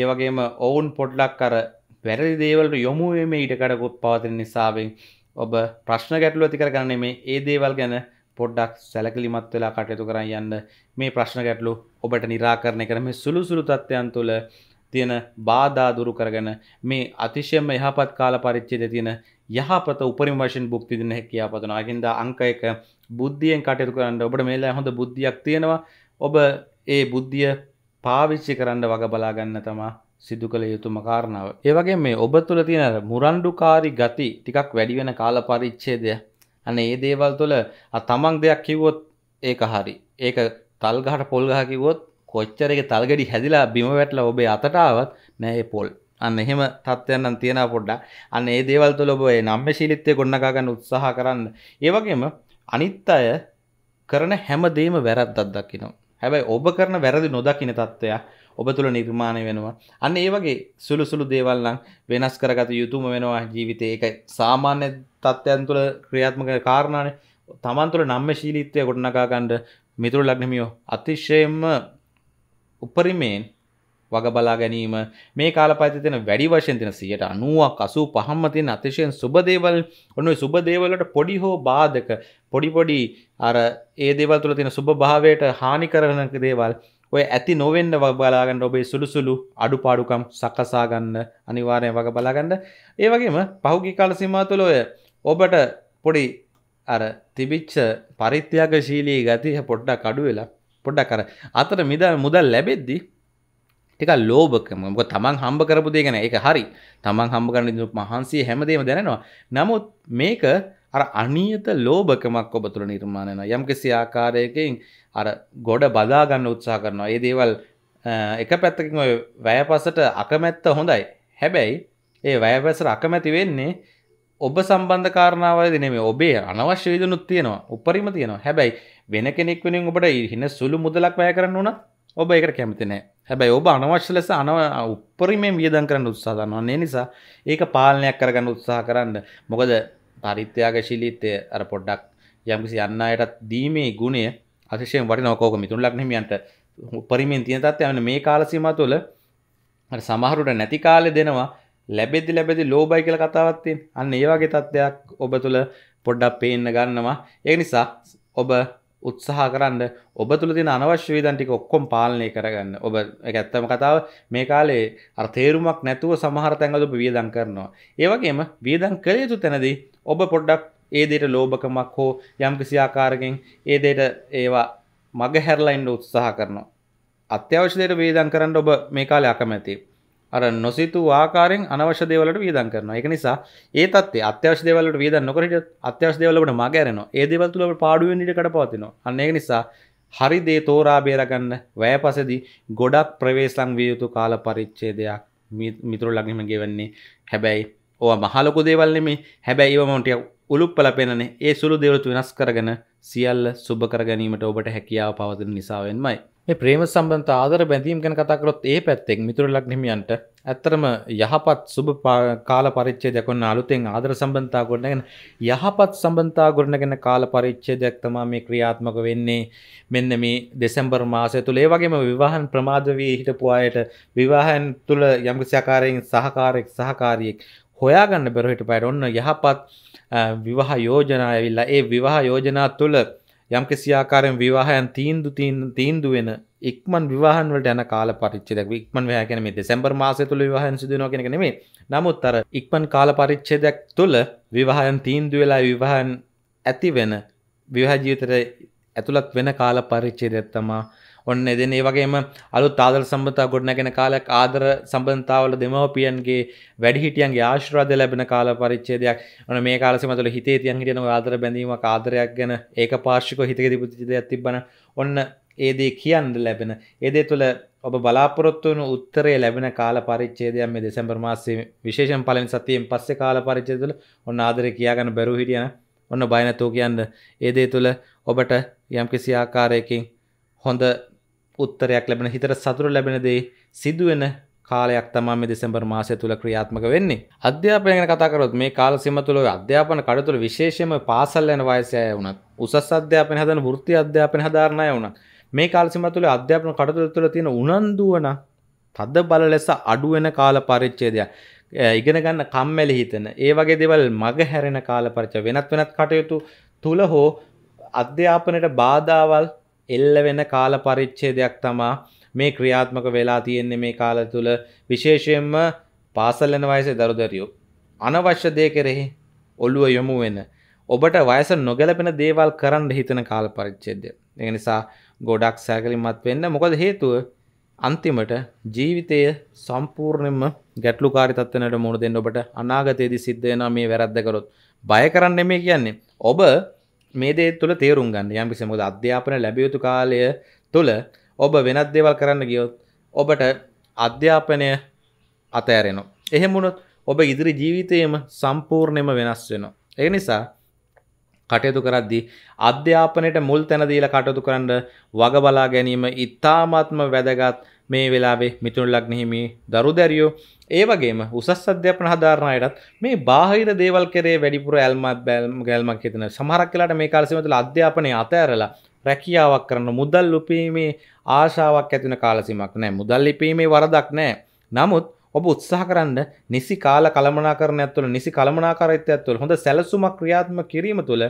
ඒවගේම ඔවුන් පොඩ්ඩක් කර වැරදි දේවලට යොමුුවම ඉඩකඩකුත් පවතින නිසාවෙන් ඔබ ප්‍රශ්න ගැටලු ඇතිකර ගන්න මේ ඒ දේවල් ගැන පොඩ්ඩක් සැලකලිමත් වෙලා කටයුතු කරන්න යන්න මේ ප්‍රශ්න ගැටලු ඔබට නිරාකරණය කරම සුළු සුළු තත්ත්වයන් තුළ තියෙන බාධා දුරු කරගෙන මේ අතිශයම යහපත් කාල පරිච්චේද තියෙන යහපත උපරිම වශයෙන් භුක්ති දින හැකියාපතනවා. ඒකින්ද අංක 1 බුද්ධියෙන් කටයුතු කරන්න ඔබට මේලා හොඳ බුද්ධියක් තියෙනවා. ඔබ ඒ බුද්ධිය පාවිච්චි කරන්න වග බලාගන්න තමා සිදු කළ යුතුම කාරණාව. ඒවගේ මේ ඔබ තුළ තියෙන මුරණ්ඩුකාරි ගති ටිකක් වැඩි වෙන කාල පරිච්ඡේදය. අනේ මේ දේවල් තුළ තමන් දෙයක් කිව්වොත් ඒක හරි. ඒක තල් ගහට පොල් ගහ කිව්වොත් කොච්චර ඒක තල් ගෙඩි හැදිලා බිම වැටලා ඔබේ අතට ආවත් නෑ ඒ පොල්. අන්න එහෙම තත්ත්වයන් නම් තියෙනවා පොඩ්ඩක්. අන්න ඒ දේවල් තුළ ඔබ ඒ නම්මශීලීත්වය ගොඩනගා ගන්න උත්සාහ කරන්න. ඒ වගේම අනිත් අය කරන හැම දෙයක්ම වැරද්දක් දක්ිනවා. හැබයි ඔබ කරන වැරදි නොදකින තත්ත්වයක් ඔබ තුළ නිර්මාණය වෙනවා අන්න ඒ වගේ සුළු සුළු දේවල්ලං වෙනස් කරගත යුතුම වෙනවා ජීවිතය එක සාමාන්‍ය තත්ත්වයන් තුළ ක්‍රියාත්මක කාරණානේ තමන් තුළ නම්ම ශීලිත්වය ගොඩනකාගණ්ඩ මිතුරු ලක්නමියෝ අතිශයම උපරිමයෙන් වගබලා ගැනීම මේ කාලපත තින වැඩි වශයෙන් තින සියට අනුවක් අසූ පහම්ම තින අතිශයෙන් සුබදේවල් ඔන්නු සුබදේවලට පොඩි හෝ බාධක පොඩිපොඩි අර ඒ දේවල් තුළ තින සුබ භාවයට හානි කරනක දේවල් ඔය ඇති නොවෙන්න වබලාගන්න ඔබේ සුළුසුළු අඩුපාඩුකම් සකසාගන්න අනිවාරය වග බලාගන්න ඒ වගේම පහුගි කාල සිමාතුළ ඔය ඔබට පොඩි අර තිබිච්ච පරිත්‍යයාගශීලී ගතිහ පොඩ්ඩක් අඩු වෙලා පොඩ්ඩක් කර අතර මිදල් මුදල් ලැබෙද්දිී ටික ලෝභකම මොක තමන් හම්බ කරපු දේ ගැන ඒක හරි තමන් හම්බ කරන දු මහන්සිය හැමදේම දැනෙනවා නමුත් මේක අර අනියත ලෝභකමක් ඔබ තුළ නිර්මාණය වෙනවා යම්කිසි ආකාරයකින් අර ගොඩ බදා ගන්න උත්සාහ කරනවා ඒ දේවල් එක පැත්තකින් ඔය වැයපසට අකමැත්ත හොඳයි හැබැයි ඒ වැයපසට අකමැති වෙන්නේ ඔබ සම්බන්ධ කාරණාවලදී නෙමෙයි ඔබේ අනවශ්‍ය විදුණුත් තියෙනවා උපරිම තියෙනවා හැබැයි වෙන කෙනෙක් වෙනුවෙන් ඔබට හින සුළු මුදලක් වැය කරන්න උනත් ඔබ එකට කැමතිනෑ හැබැයි ඔබ අනවශ්‍ය ලෙස අනව උපරිමෙන් වියදන් කරන්න උත්සා දන්නවන්නේ නිසා ඒක පාලනයක් කරගන්න උත්සාහ කරන්න මොකද පරිත්‍යයාගශීලීතය අර පොඩ්ඩක් යම්කිසි යන්න අයටත් දීමේ ගුණය අතිශයෙන් වටි නොකෝක මිතුන් ලක්නමියන්ට උපරිමෙන් තියෙන තත්ත්ව යන මේ කාලසීම තුළ සමහරුට නැති කාලෙ දෙනවා ලැබෙදි ලැබෙදි ලෝබයි කියල කතාවත්තින් අන්න ඒවාගේ තත්ත්වයක් ඔබ තුළ පොඩ්ඩක් පේන්න ගන්නවා ඒ නිසා ඔබ උත්සාහ කරන්න ඔබ තුළ තින අනවශ්‍ය වීදන්ටික ඔක්කොම් පාලනය කරගන්න ඔබ ඇත්තම කතාව මේ කාලේ අර්තේරුමක් නැතුව සමහර තැඟල ඔබ වියදන් කරනවා. ඒවගේම වියදන් කළ යුතු තැනදී ඔබ පොඩ්ඩක් ඒදේට ලෝභකමක් හෝ යම්කිසි ආකාරගෙන් ඒදේට ඒවා මග හැරලයින්ඩ උත්සාහ කරනවා. අත්‍යවශ්‍යයට වේදන් කරන්න ඔබ මේ කාලය අකමැති. අර නොසිතු ආකාරෙන් අනවශ්‍ය දේවලට වියදම් කරනවා. ඒක නිසා ඒ தත්ත්වය අත්‍යවශ්‍ය දේවල් වලට වියදම් නොකර හිටියොත් අත්‍යවශ්‍ය දේවල් වලට මග ඇරෙනවා. ඒ දේවල් තුල අපිට පාඩු වෙන්න ඉඩ කඩපවතිනවා. අන්න ඒක නිසා හරි දේ තෝරා බේරා ගන්න වැයපසදී ගොඩක් ප්‍රවේශම් විය යුතු කාල පරිච්ඡේදයක් මිතුරු ළඟින්ම ගෙවන්නේ. හැබැයි ඕවා මහලොකු දේවල් නෙමෙයි. හැබැයි ඒවා මම ටිකක් උලුප්පල පෙන්නනේ. ඒ සුළු දේවල් වෙනස් කරගෙන සියල්ල සුබ කර ගැනීමට ඔබට හැකියාව පවතින නිසාවෙන්මයි. ප්‍රේම සම්බන්ධ ආදර බැඳීම් ගැන කතා කරොත් ඒ පැත්තෙන් මිතුරු ලග්නහිමියන්ට ඇත්තරම යහපත් සුබ කාල පරිච්ඡේදයක් වන අලුතෙන් ආදර සම්බන්ධතා ගොඩනගෙන යහපත් සම්බන්ධතා ගොඩනගෙන කාල පරිච්ඡේදයක් තමයි මේ ක්‍රියාත්මක වෙන්නේ මෙන්න මේ දෙසැම්බර් මාසය තුල ඒ වගේම විවාහන් ප්‍රමාද වී හිටපු අයට විවාහන් තුල යම්කිසි ආකාරයෙන් සහකාරයක් සහකාරියෙක් හොයාගන්න බැරුව හිටපයට ඔන්න යහපත් විවාහ යෝජනා ඇවිල්ලා ඒ විවාහ යෝජනා තුල යම් කිසි ආකාරයෙන් විවාහයන් තීන්දු තීන්දු වෙන ඉක්මන් විවාහන් වලට යන කාල පරිච්ඡේදයක් ඉක්මන් විවාහ කියන්නේ මේ දෙසැම්බර් මාසය තුල විවාහයන් සිදු වෙනවා කියන එක නෙමෙයි. නමුත් අර ඉක්මන් කාල පරිච්ඡේදයක් තුල විවාහයන් තීන්දු වෙලා විවාහන් ඇති වෙන විවාහ ජීවිතේ ඇතුළත් වෙන කාල පරිච්ඡේදයක් තමයි ඔන්න එදෙන ඒ වගේම අලු තාදර සම්බතා ගොඩනැගෙන කාලයක් ආදර සම්බන්තාවල දෙමවපියන්ගේ වැඩිහිටියන්ගේ ආශ්‍රාද ලැබෙන කාල පරිච්චේදයක් ඕන මේ කාලසිමතුල හිතේ තියන් හිටියන ආදර බැඳීම ආදරයක් ගැන ඒක පාර්ශික හිතක තිබුතිදයක් තිබන ඔන්න ඒදේ කියන්න ලැබෙන ඒදේ තුළ ඔබ බලාපොරොත්තුවන උත්තරේ ලැබෙන කාල පරිච්චේදයන් මේ දෙසැම්බර් මාසේ විශේෂන් පලින් සතියෙන් පස්සේ කාල පරිච්චේදල ඔන්න ආදරය කියාගන්න බැරු හිටියන ඔන්න බයනතෝ කියන්න ඒදේ තුළ ඔබට යම්කිසි ආකාරයකින් හොඳ උත්තරයක් ලැබෙන හිතට සතුර ලැබෙන දේ සිදුවෙන කාලයක් තමා මේ දෙසැම්බර් මාසය තුළ ක්‍රියාත්මක වෙන්නේ. අධ්‍යාපනය ගැන කතා කරොත් මේ කාල සීම තුළ අධ්‍යාපන කඩතුල විශේෂයෙන්ම පාසල් යන වයසේ අය වුණත්, උසස් අධ්‍යාපන හදන වෘත්ති අධ්‍යාපන හදාරන අය වුණත් මේ කාල සීම තුළ අධ්‍යාපන කඩතුල තුළ තියෙන උනන්දු වන තද බල ලෙස අඩු වෙන කාල පරිච්ඡේදය ඉගෙන ගන්න කම්මැලි හිතන ඒ වගේ දේවල් මග හැරෙන කාල පරිච්ඡ වෙනත් වෙනත් කටයුතු තුල හෝ අධ්‍යාපනයට බාධාවල් එල්ල වෙන කාල පරිච්ඡේදයක් තමා මේ ක්‍රියාත්මක වෙලා තියෙන්නේ මේ කාල තුල විශේෂයෙන්ම පාසල් යන වයසේ දරුදරියෝ අනවශ්‍ය දේ කෙරෙහි ඔළුව යොමු වෙන ඔබට වයස නොගැලපෙන දේවල් කරන්න හිතන කාල පරිච්ඡේදය. ඒ නිසා ගොඩක් සැකලිමත් වෙන්න මොකද හේතුව අන්තිමට ජීවිතය සම්පූර්ණයෙන්ම ගැටලුකාරී තත්ත්වයකට මුහුණ දෙන්න ඔබට අනාගතයේදී සිද්ධ වෙනා මේ වැරද්ද කරොත් බය කරන්න නෙමෙයි කියන්නේ. ඔබ මේ දේ තුළ තේරුම් ගන්න යම්කිසි මොකද අධ්‍යාපන ලැබියයුතු කාලය තුළ ඔබ වෙනත් දේවල් කරන්න ගියොත් ඔබට අධ්‍යාපනය අතෑරෙනවා. එහෙමුණොත් ඔබ ඉදිරි ජීවිතයම සම්පූර්ණයම වෙනස් වෙනවා. ඒ නිසා කටයුතු කරද්දී අධ්‍යාපනයට මුල් තැනදීල කටයුතු කරන්න වගබලා ගැනීම ඉතාමත්ම වැදගත් මේ වෙලාවේ මිතුන් ලක්නෙහිමි දරු දැරියෝ ඒවගේම උසස් අධ්‍යපන හදාරණයටත් මේ බාහිර දේවල් කරේ වැඩිපුර ඇල්මත් බැල්ම ගැල්මක් හිතන සමහරක් කලාට මේ කාලසිමතුල අධ්‍යාපනය අතඇරලා රැකියාවක් කරන්න මුදල් ලුපීමේ ආශාවක් ඇතින කාලසිමක් නෑ මුදල් ලිපීමේ වරදක් නෑ නමුත් ඔබ උත්සාහ කරන්න නිසි කාල කළමනාකරන ඇතුළ නිසි කළමනාකාරත්‍ය ඇත්තුළ හොඳ සැලසුමක් ක්‍රියාත්ම කිරීම තුළ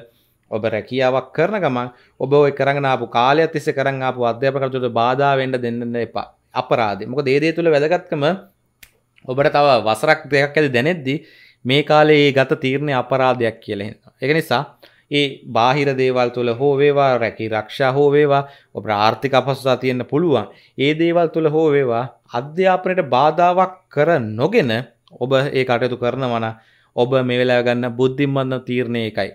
ඔබ රැකියාවක් කරන ගමන් ඔබ ඔය කරගනාපු කාලයක් තිස්සේ කරන් ආපු අධ්‍යාපන කටයුතු බාධා වෙන්න දෙන්න එපා අපරාධ මොක දේදේ තුළ වැදගත්කම ඔබට තව වසරක් දෙයක් ඇද දැනෙද්දි මේ කාලේ ඒ ගත තීරණය අපරාධයක් කියලෙන එක නිසා ඒ බාහිර දේවල් තුළ හෝවේවා රැකි රක්ෂා හෝවේවා ඔබ ආර්ථික අපසුසා තියෙන්න්න පුළුවන් ඒ දේවල් තුළ හෝවේවා අධ්‍යාපනයට බාධාවක් කර නොගෙන ඔබ ඒ කටයුතු කරනවන ඔබ මේ වෙලා ගන්න බුද්ධිම්මන්න තීරණය එකයි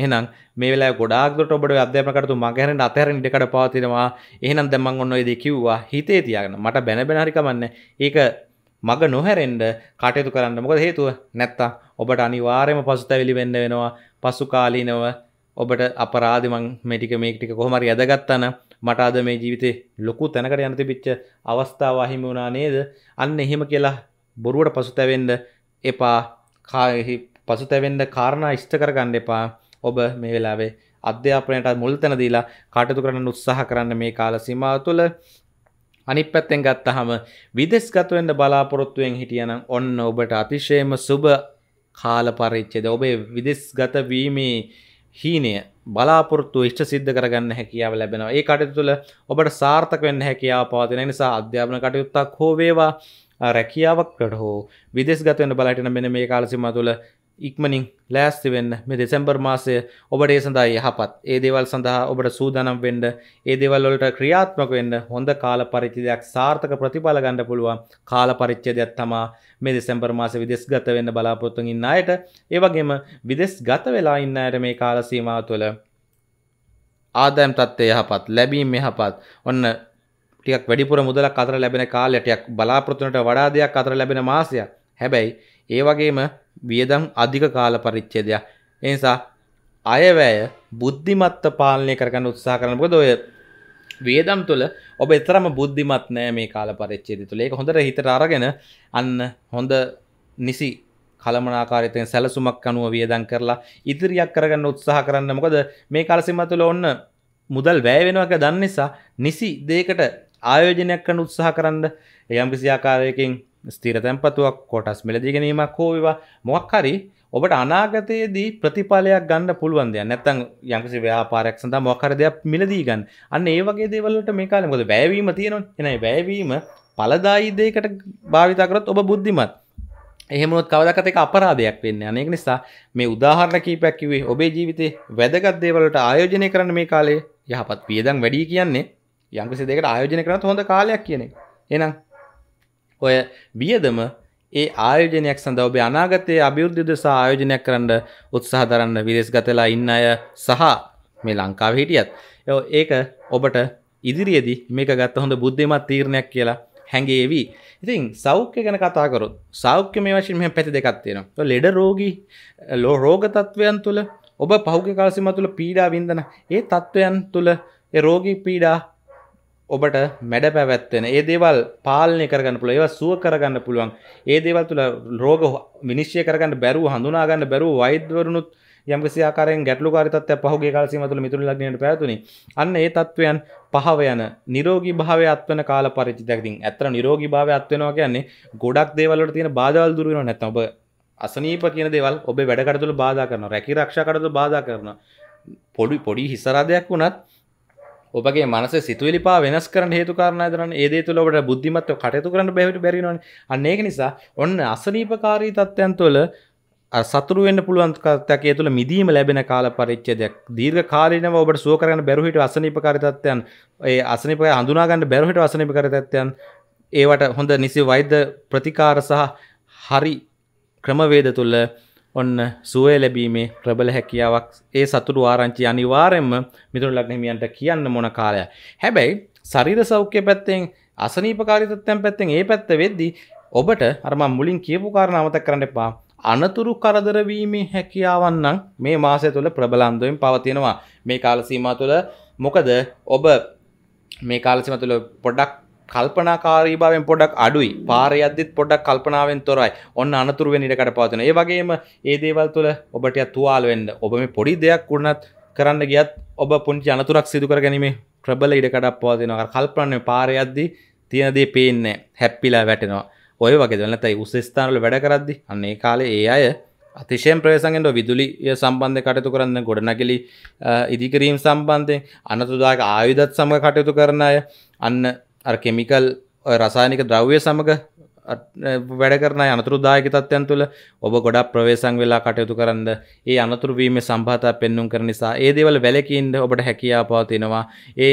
එහෙනම් මේ වෙලාවේ ගොඩාක් දුරට ඔබට අධ්‍යාපන කටයුතු මගහැරෙන්න අතහැරෙන්න ඉඩකඩ පවතිනවා. එහෙනම් දැන් මම ඔන්න ඔය දේ කිව්වා හිතේ තියාගන්න. මට බැන බැන හරි කමන්නේ. ඒක මග නොහැරෙන්න කටයුතු කරන්න. මොකද හේතුව නැත්තම් ඔබට අනිවාර්යයෙන්ම පසුතැවිලි වෙන්න වෙනවා. පසු කාලීනව ඔබට අපරාධ මං මේ ටික මේක ටික කොහොම හරි අදගත්තා නම් මට අද මේ ජීවිතේ ලොකු තැනකට යන්න තිබිච්ච අවස්ථාව අහිමි වුණා නේද? අන්න එහෙම කියලා බොරුවට පසුතැවෙන්න එපා. පසුතැවෙන්න කාරණා ඉෂ්ට කරගන්න එපා. ඔබ මේ වෙලාවේ අධ්‍යාපනයට මුල් තැන දීලා කටයුතු කරන්න උත්සාහ කරන්න මේ කාල සීමාව තුළ අනිත් පැත්තෙන් ගත්තහම විදේශගත වෙන්න බලාපොරොත්තුෙන් හිටියනම් ඔන්න ඔබට අතිශයම සුබ කාල පරිච්ඡේද ඔබේ විදේශගත වීමේ හීනය බලාපොරොත්තු ඉෂ්ට සිද්ධ කරගන්න හැකියාව ලැබෙනවා ඒ කටයුතු තුළ ඔබට සාර්ථක වෙන්න හැකියාව පවතින නිසා අධ්‍යාපන කටයුත්තක් හෝ වේවා රැකියාවක්කට හෝ විදේශගත වෙන්න බලහිටින මෙන්න මේ කාල සීමාව තුළ ඉක්මනින් ලෑස්ති වෙන්න මේ දෙසැම්බර් මාසය ඔබට ඒ සඳහා යහපත් ඒ දේවල් සඳහා ඔබට සූදානම් වෙන්න ඒ දේවල් වලට ක්‍රියාත්මක වෙන්න හොඳ කාල පරිච්ඡේදයක් සාර්ථක ප්‍රතිඵල ගන්න පුළුවන් කාල පරිච්ඡේදයක් තමයි මේ දෙසැම්බර් මාසෙ විදේශගත වෙන්න බලාපොරොත්තු ඉන්න අයට ඒ වගේම විදේශගත වෙලා ඉන්න අයට මේ කාල සීමාව තුළ ආදායම් තත්ත්වය යහපත් ලැබීම් යහපත් ඔන්න ටිකක් වැඩිපුර මුදලක් අතර ලැබෙන කාලය ටිකක් බලාපොරොත්තුනට වඩා දෙයක් අතර ලැබෙන මාසයක් හැබැයි ඒ වගේම වියදම් අධික කාල පරිච්ඡේදයක්. ඒ නිසා අයවැය බුද්ධිමත්ව පාලනය කරගන්න උත්සාහ කරන මොකද ඔය වියදම් තුළ ඔබ එතරම් බුද්ධිමත් නෑ මේ කාල පරිච්ඡේදය තුළ. ඒක හොඳට හිතට අරගෙන අන්න හොඳ නිසි කලමනාකාරීත්වයෙන් සැලසුමක් අනුව වියදම් කරලා ඉදිරියක් කරගන්න උත්සාහ කරන්න. මොකද මේ කාල සීමාව තුළ ඔන්න මුදල් වැය වෙනවා කියලා දන්න නිසා නිසි දෙයකට ආයෝජනයක් කරන්න උත්සාහ කරන්න යම් කිසි ආකාරයකින් ස්තීර තැන්පතුවක් කොටස් මිලදී ගැනීමක් හෝවිවා මොක්හරි ඔබට අනාගතයේදී ප්‍රතිඵලයක් ගන්න පුළුවන්දය නැත්තන් යංකිසි ව්‍යාපාරයක් සඳහා මොක්කර දෙයක් මිලදීගන්න අන්න ඒ වගේ දේවල්ලට මේ කාලෙ මොද බැවීම තියෙනවා එනයි බැවීම පලදායිදයකට භාවිතකරත් ඔබ බුද්ධිමත් එහෙමොත් කවදකත එක අපරාධයක් වෙන්න අනෙක් නිසා මේ උදාහරණ කීපයක් කිවේ ඔබේ ජීවිතේ වැදගත් දේවලට ආයෝජනය කරන මේ කාලේ යහපත් වියදම් වැඩි කියන්නේ යම්කිසි දෙයකට ආයෝජනය කරනත් හොඳ කාලයක් කියන එක. එහෙනම් ඔය වියදම ඒ ආයෝජනයක් සඳහා ඔබේ අනාගතයේ අභිවෘද්ධිය දෙසා ආයෝජනයක් කරන්න උත්සාහ දරන්න විදේශ ගතලා ඉන්න අය සහ මේ ලංකාවේ හිටියත් ඒක ඔබට ඉදිරියේදී මේක ගත්ත හොඳ බුද්ධිමත් තීරණයක් කියලා හැඟේවි. ඉතින් සෞඛ්‍ය ගැන කතා කරොත් සෞඛ්‍ය මේ වශයෙන් මෙහෙම පැති දෙකක් තියෙනවා. ලෙඩ රෝගී රෝග තත්වයන් තුළ ඔබ පහුගිය කාල සීමාව තුළ පීඩා වින්දන ඒ තත්වයන් තුළ ඒ රෝගී පීඩා ඔබට මැඩ පැවැත්වෙන ඒ දේවල් පාලනය කරගන්න පුළුව ඒවා සුව කරගන්න පුළුවන් ඒ දේවල් තුළ රෝග මිනිශ්ය කරගන්න බැරුව හඳුනාගන්න බැරුව වෛද්‍යවරුණුත් යම්කිසි ආකාරයෙන් ගැටලුකාරී තත්ත්වයක් පහුගිය කාල සීමාව තුළ මිතුරු ලග්නයට පැවතුණි. අන්න ඒ තත්ත්වයන් පහව යන නිරෝගී භාවය අත්වන කාල පරිච්ඡේදයකින්. ඇත්තට නිරෝගී භාවය අත්වෙනවා කියන්නේ ගොඩක් දේවල් වලට තියෙන බාධාවල් දුරු වෙනවා නැත්නම් ඔබ අසනීප කියන දේවල් ඔබේ වැඩ කටයුතු වල බාධා කරනවා. රැකී ආරක්ෂා කටයුතු වල බාධා කරනවා. පොඩි පොඩි හිසරදයක් වුණත් ඔබගේ මනස සිතුවිලිපා වෙනස් කරන හේතුකාරණ දරන ඒදේ තුළ ඔබට බුද්ධිමත්ව කටයුතු කරන්න බැවිට බැරිනවන අන්න ඒක නිසා ඔන්න අසනීපකාරී තත්ත්වයන් තුළ සතුරු වෙන්න පුළුවන් තත්ත්වයක් ඒ තුළ මිදීම ලැබෙන කාල පරිච්ඡේදයක් දීර්ඝ කාලීනව ඔබට සුව කරගන්න බැරුව හිට අසනීපකාරී තත්ත්වයන් ඒ අසනීපය හඳුනා ගන්න බැරුව හිට අසනීපකාරී තත්ත්වයන් ඒවට හොඳ නිසි වෛද්‍ය ප්‍රතිකාර සහ හරි ක්‍රමවේද තුළ ඔන්න සුවය ලැබීමේ ප්‍රබල හැකියාවක් ඒ සතුරු ආරංචි අනිවාරෙන්ම මිතුරු ලග්නහිමියන්ට කියන්න මොන කාලය. හැබැයි සරිර සෞඛ්‍ය පැත්තෙන් අසනීපකාරිතත්තැන් පැත්තෙන් ඒ පැත්ත වෙද්දි ඔබට අරම මුලින් කියපු කාරණාවත කරන්න එපා අනතුරු කරදරවීමේ හැකියාවන්නම් මේ මාසය තුළ ප්‍රබලන්දුවෙන් පවතිනවා මේ කාලසීම තුළ මොකද ඔබ මේ කාලසිම තුළ පොඩක් කල්පනාකාරී භාවයෙන් පොඩක් අඩුයි. පාරේ යද්දිත් පොඩක් කල්පනාවෙන් තොරයි. ඔන්න අනතුරු වෙන ඉඩකට පවතින. ඒ වගේම ඒ දේවල් තුළ ඔබට තුවාල වෙන්න. ඔබ මේ පොඩි දෙයක් වුණත් කරන්න ගියත් ඔබ පුංචි අනතුරක් සිදු කර ගැනීමේ ප්‍රබල ඉඩකඩක් පවතිනවා. කල්පනාවේ පාරේ යද්දි තියෙන දේ පේන්නේ හැප්පිලා වැටෙනවා. ඔය වගේ දේවල් නැත්නම් උස් ස්ථානවල වැඩ කරද්දි අන්න ඒ කාලේ ඒ අය අතිශයෙන් ප්‍රවේශන්ගෙන්ට විදුලිය සම්බන්ධය කටයුතු කරන්න ගොඩනැගිලි ඉදිකිරීම් සම්බන්ධයෙන් අනතුදායක ආයුධත් සමග කටයුතු කරන අය අන්න කෙමිකල් රසායනික ද්‍රව්‍ය සමඟ වැඩ කරන අනතුරු දායක තත්ත්යන් තුළ ඔබ ගොඩක් ප්‍රවේශං වෙලා කටයුතු කරන්න ඒ අනතුරුවීම සම්භාතා පෙන්නුම් කර නිසා ඒ දේවල් වැලකීන්ද ඔබට හැකියා පවතිනවා ඒ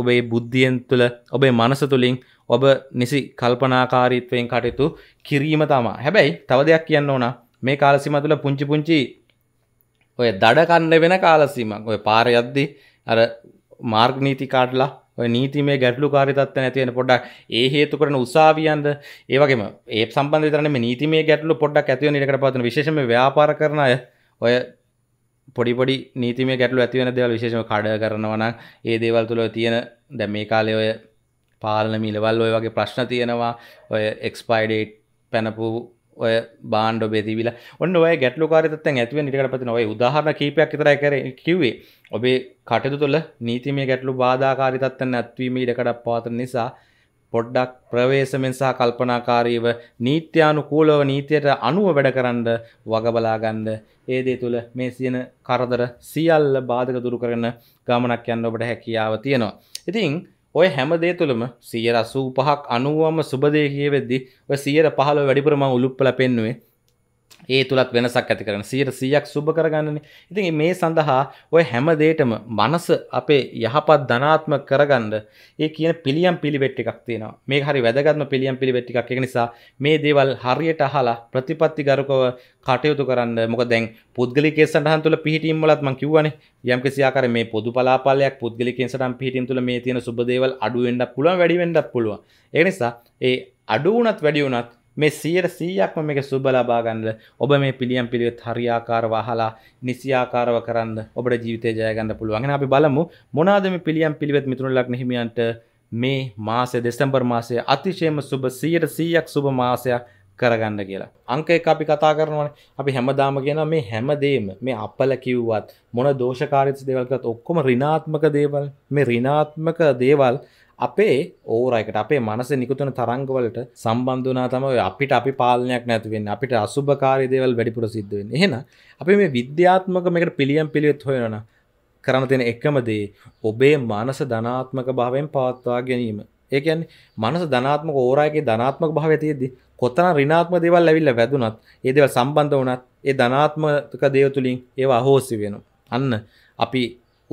ඔබේ බුද්ධියෙන් තුළ ඔබේ මනස තුළින් ඔබ නිසි කල්පනාකාරීත්වයෙන් කටයුතු කිරීම තමා හැබැයි තව දෙයක් කියන්න ඕන මේ කාලසිම තුළ පුංචි පුංචි ඔය දඩ කන්න වෙන කාලසීමක් ඔය පාර යද්දි අර මාර්ගනීති කාඩලා නීතිමේ ගැටලු කාරිතත්ව නැතිවෙන පොඩක් ඒ හේතු කරන උසාවියන්ද ඒවගේම ඒ සම්බන්ධ තරන නීතිමේ ගැටලු පොඩක් ඇතිව නිකට පත්න විශේෂම ව්‍යාපාර කරන අය ඔය පොඩිපොඩි නීතිම ගැටලු ඇතිවෙන දෙවල් විශේෂම කඩ කරනවන ඒ දේවල් තුළ තියෙන දැ මේ කාලය ඔය පාලන මිලවල් ඔය වගේ ප්‍රශ්න තියෙනවා ඔය එක්ස්පයිඩේට් පැනපු ඔය බාණ්ඩ බෙදවිලා ඔන්න ඔය ගැටලු කාරිතත්තන් ඇතිව නිකට පති නොවයි උදාහරණ කීපයක් විතර කර කිව්වේ ඔබේ කටයුතු තුළ නීතිමය ගැටලු බාධාකාරිතත්තන් නැත්වීම ඉඩකඩක් පවතන නිසා පොඩ්ඩක් ප්‍රවේශමෙන් සහ කල්පනාකාරීව නීත්‍යානුකූලව නීතියට අනුව වැඩ කරන්න වගබලාගන්න ඒ දේ තුළ මේ සියන කරදර සියල්ල බාධක දුරු කරන ගමනක් යන්න ඔබට හැකියාව තියෙනවා. ඉතින් ඔය හැමදේ තුළම සියර අසූ පහක් අනුවම සුබදය කියවෙද්දි ඔය සියර පහළ වැඩිපුරම උළුප්පල පෙන්නුවේ ඒ තුළත් වෙනසක් ඇති කරන සියයට සියයක් සුභ කරගන්නන ඉතින් මේ සඳහා ඔය හැමදේටම මනස අපේ යහපත් ධනාත්ම කරගන්න ඒ කියන පිළියම් පිළිවෙට් එකක් තියෙනවා මේ හරි වැදගත්ම පිළියම් පිළිවෙට් එකක් එක නිසා මේ දේවල් හරියට අහලා ප්‍රතිපත්ති ගරුකව කටයුතු කරන්න මොක දැන් පුද්ගලිකේ සටහන් තුළ පිහිටීම් වලත් මං කිව්වනේ යම් කිසි ආකාරයක මේ පොදු පලාපලයක් පුද්ගලිකෙන් සටහන් පිහිටීම් තුළ මේ තියෙන සුබ දේවල් අඩු වෙන්නත් පුළුවන් වැඩි වෙන්නත් පුළුවන් ඒ නිසා ඒ අඩු වුණත් වැඩි වුණත් මේ සියයට සීයක්ම මේක සුබ ලබාගන්න ඔබ මේ පිළියම් පිළිවෙත් හරියාකාරව අහලා නිසියාකාරව කරන්න ඔබට ජීවිතය ජයගන්න පුළුවන් අපි බලමු මොනාද මේ පිළියම් පිළිවෙත් මිතුරු ලග්න හිමියන්ට මේ මාසය දෙසැම්බර් මාසය අතිශයම සුබ සියයට සීයක් සුබ මාසයක් කරගන්න කියලා. අංක එක අපි කතා කරනවනේ. අපි හැමදාම කියනවා මේ හැමදේම මේ අපල කිව්වත් මොන දෝෂකාරීත්ව දේවල් කරත් ඔක්කොම ඍණාත්මක දේවල්. මේ ඍණාත්මක දේවල් අපේ ඕරයකට අපේ මනස නිකුතන තරංගවලට සම්බන්ධනා තම අපිට අපි පාලනයක් නැතිවෙන් අපිට අසුභකාරිදේවල් වැඩිපුර සිද්ධුවෙන් එහෙන අපි මේ විද්‍යාත්මක මේකට පිළියම් පිළිවෙත් හොයන කරන තියෙන එකම දේ ඔබේ මනස ධනාත්මක භාවයෙන් පවත්වා ගැනීම ඒකන් මනස ධනාත්මක ඕරයගේ ධනාත්මක භාව ඇතියෙද කොතන රිනාත්ම දෙවල් ඇවිල්ල වැදුනත් ඒදව සම්බන්ධ වනත් ඒ ධනාත්මක දේව තුළින් ඒවා අහෝසි වෙන අන්න අපි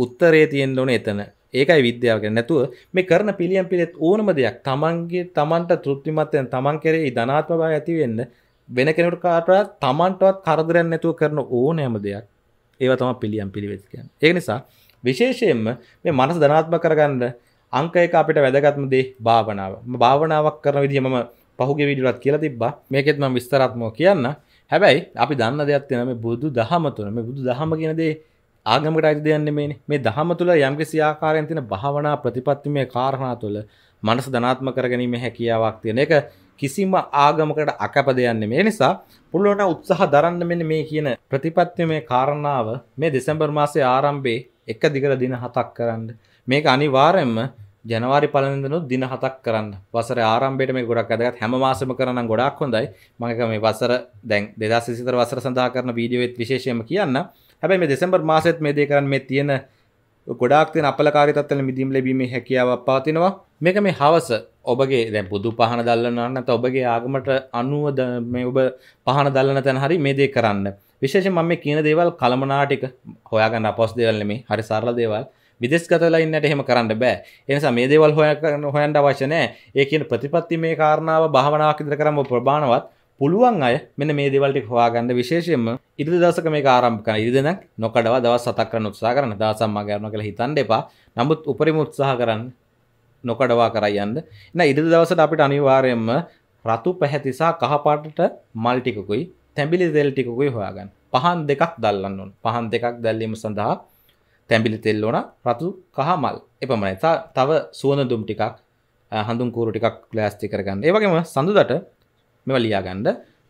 උත්තරේ තියෙන් ඕන එතන ඒකයි විද්‍යාවගෙන නැතුව මේ කරන පිළියම් පිළිත් ඕනම දෙයක් තමන්ගේ තමන්ට තෘප්තිමත්යෙන් තමන් කෙරෙහි ධනාත්ම භාවය ඇතිවෙන්න වෙන කෙනෙකුට කාටවත් තමන්ටවත් කරදරයක් නැතුව කරන ඕනෑම දෙයක් ඒවා තමයි පිළියම් පිළිවෙත් කියන්නේ. ඒ නිසා විශේෂයෙන්ම මේ මනස ධනාත්මක කරගන්න අංක එක අපිට වැදගත්ම දේ භාවනාව. භාවනාවක් කරන විදිය මම පහුගිය වීඩියෝවත් කියලා තිබ්බා. මේකෙත් මම විස්තරාත්මකව කියන්න. හැබැයි අපි දන්න දෙයක් තියෙනවා මේ බුදු දහම තුන. මේ බුදු දහම කියන දේ ආගම රයිති දෙයන්න මේ මේ දහම තුළ යම්කිසි ආකාරයෙන් තින භාවනා ප්‍රතිපත්තිමය කාරණා තුළ මනස ධනාත්ම කරගැනීම හැකියාවක් තියෙන එක කිසිම ආගමකට අකපදයන්නේ මේ නිසා පුළුවන උත්සාහ දරන්න මෙන්න මේ කියන ප්‍රතිපත්ති මේ කාරණාව මේ දෙසැම්බර් මාසේ ආරම්භේ එක දිගට දින හතක් කරන්න මේක අනිවාර්යෙන්ම ජනවාරි පලඳනුත් දින හතක් කරන්න වසර ආරම්භයට මේ ගොඩක් අදගත් හැම මාසම කරන ගොඩක් හොඳයි මඟක මේ වසර දැන් දෙදා සිතර වසර සඳහා කරන වීඩියෝවෙත් විශේෂයම කියන්න හැබැයි මේ දෙසැම්බර් මාසෙත් මේ දේ කරන්න මේ තියෙන ගොඩාක් තියෙන අපලකාරී තත්ත්වවල මිදීම් ලැබීමේ හැකියාවක් පවතිනවා මේක මේ හවස ඔබගේ දැන් පුදු පහන දල්ලන නැත්නම් ඔබගේ ආගමට අනුව මේ ඔබ පහන දල්ලන තැන හරි මේ දේ කරන්න විශේෂයෙන් මම මේ කියන දේවල් කලමනාටික හොයාගන්න අපොස් දේවල් නෙමෙයි හරි සරල දේවල් විදෙස්ගතලා ඉන්නට එහෙම කරන්න බෑ. ඒ නිසා මේ දේවල් හොයන්න හොයන්න අවශ්‍ය නැහැ. ඒ කියන ප්‍රතිපත්ති මේ කාරණාව භාවනාවක් ඉදලා කරම ප්‍රබාණවත් පුළුවන් අය මෙන මේ දෙවල්ට හවාගන්න විශේෂයෙන්ම ඉරිද දසක මේ ආරම්භක ඉරිදන නොකඩව දවස් සතක් කරන උත්සා කරන දසම් මගරන කළ හිතන් එපා නමුත් උපරිම උත්සාහ කරන්න නොකඩවා කරයන්න එන ඉරිදි දවසට අපිට අනිවාර්යෙන්ම රතු පැහැතිසා කහපාටට මල්ටිකුයි තැබිලි දෙෙල් ටිකුයි හොයාගන්න පහන් දෙකක් දල්ලන්න ඕන් පහන් දෙකක් දැල්ලීම සඳහා තැබිලි තෙල් ඕන රතු කහ මල් එපමණ තව සුවන දුම් ටිකක් හඳුම් කූරු ටිකක් ලෑස්ති කරගන්න ඒවගේම සඳුදට මෙව ලියාගන්න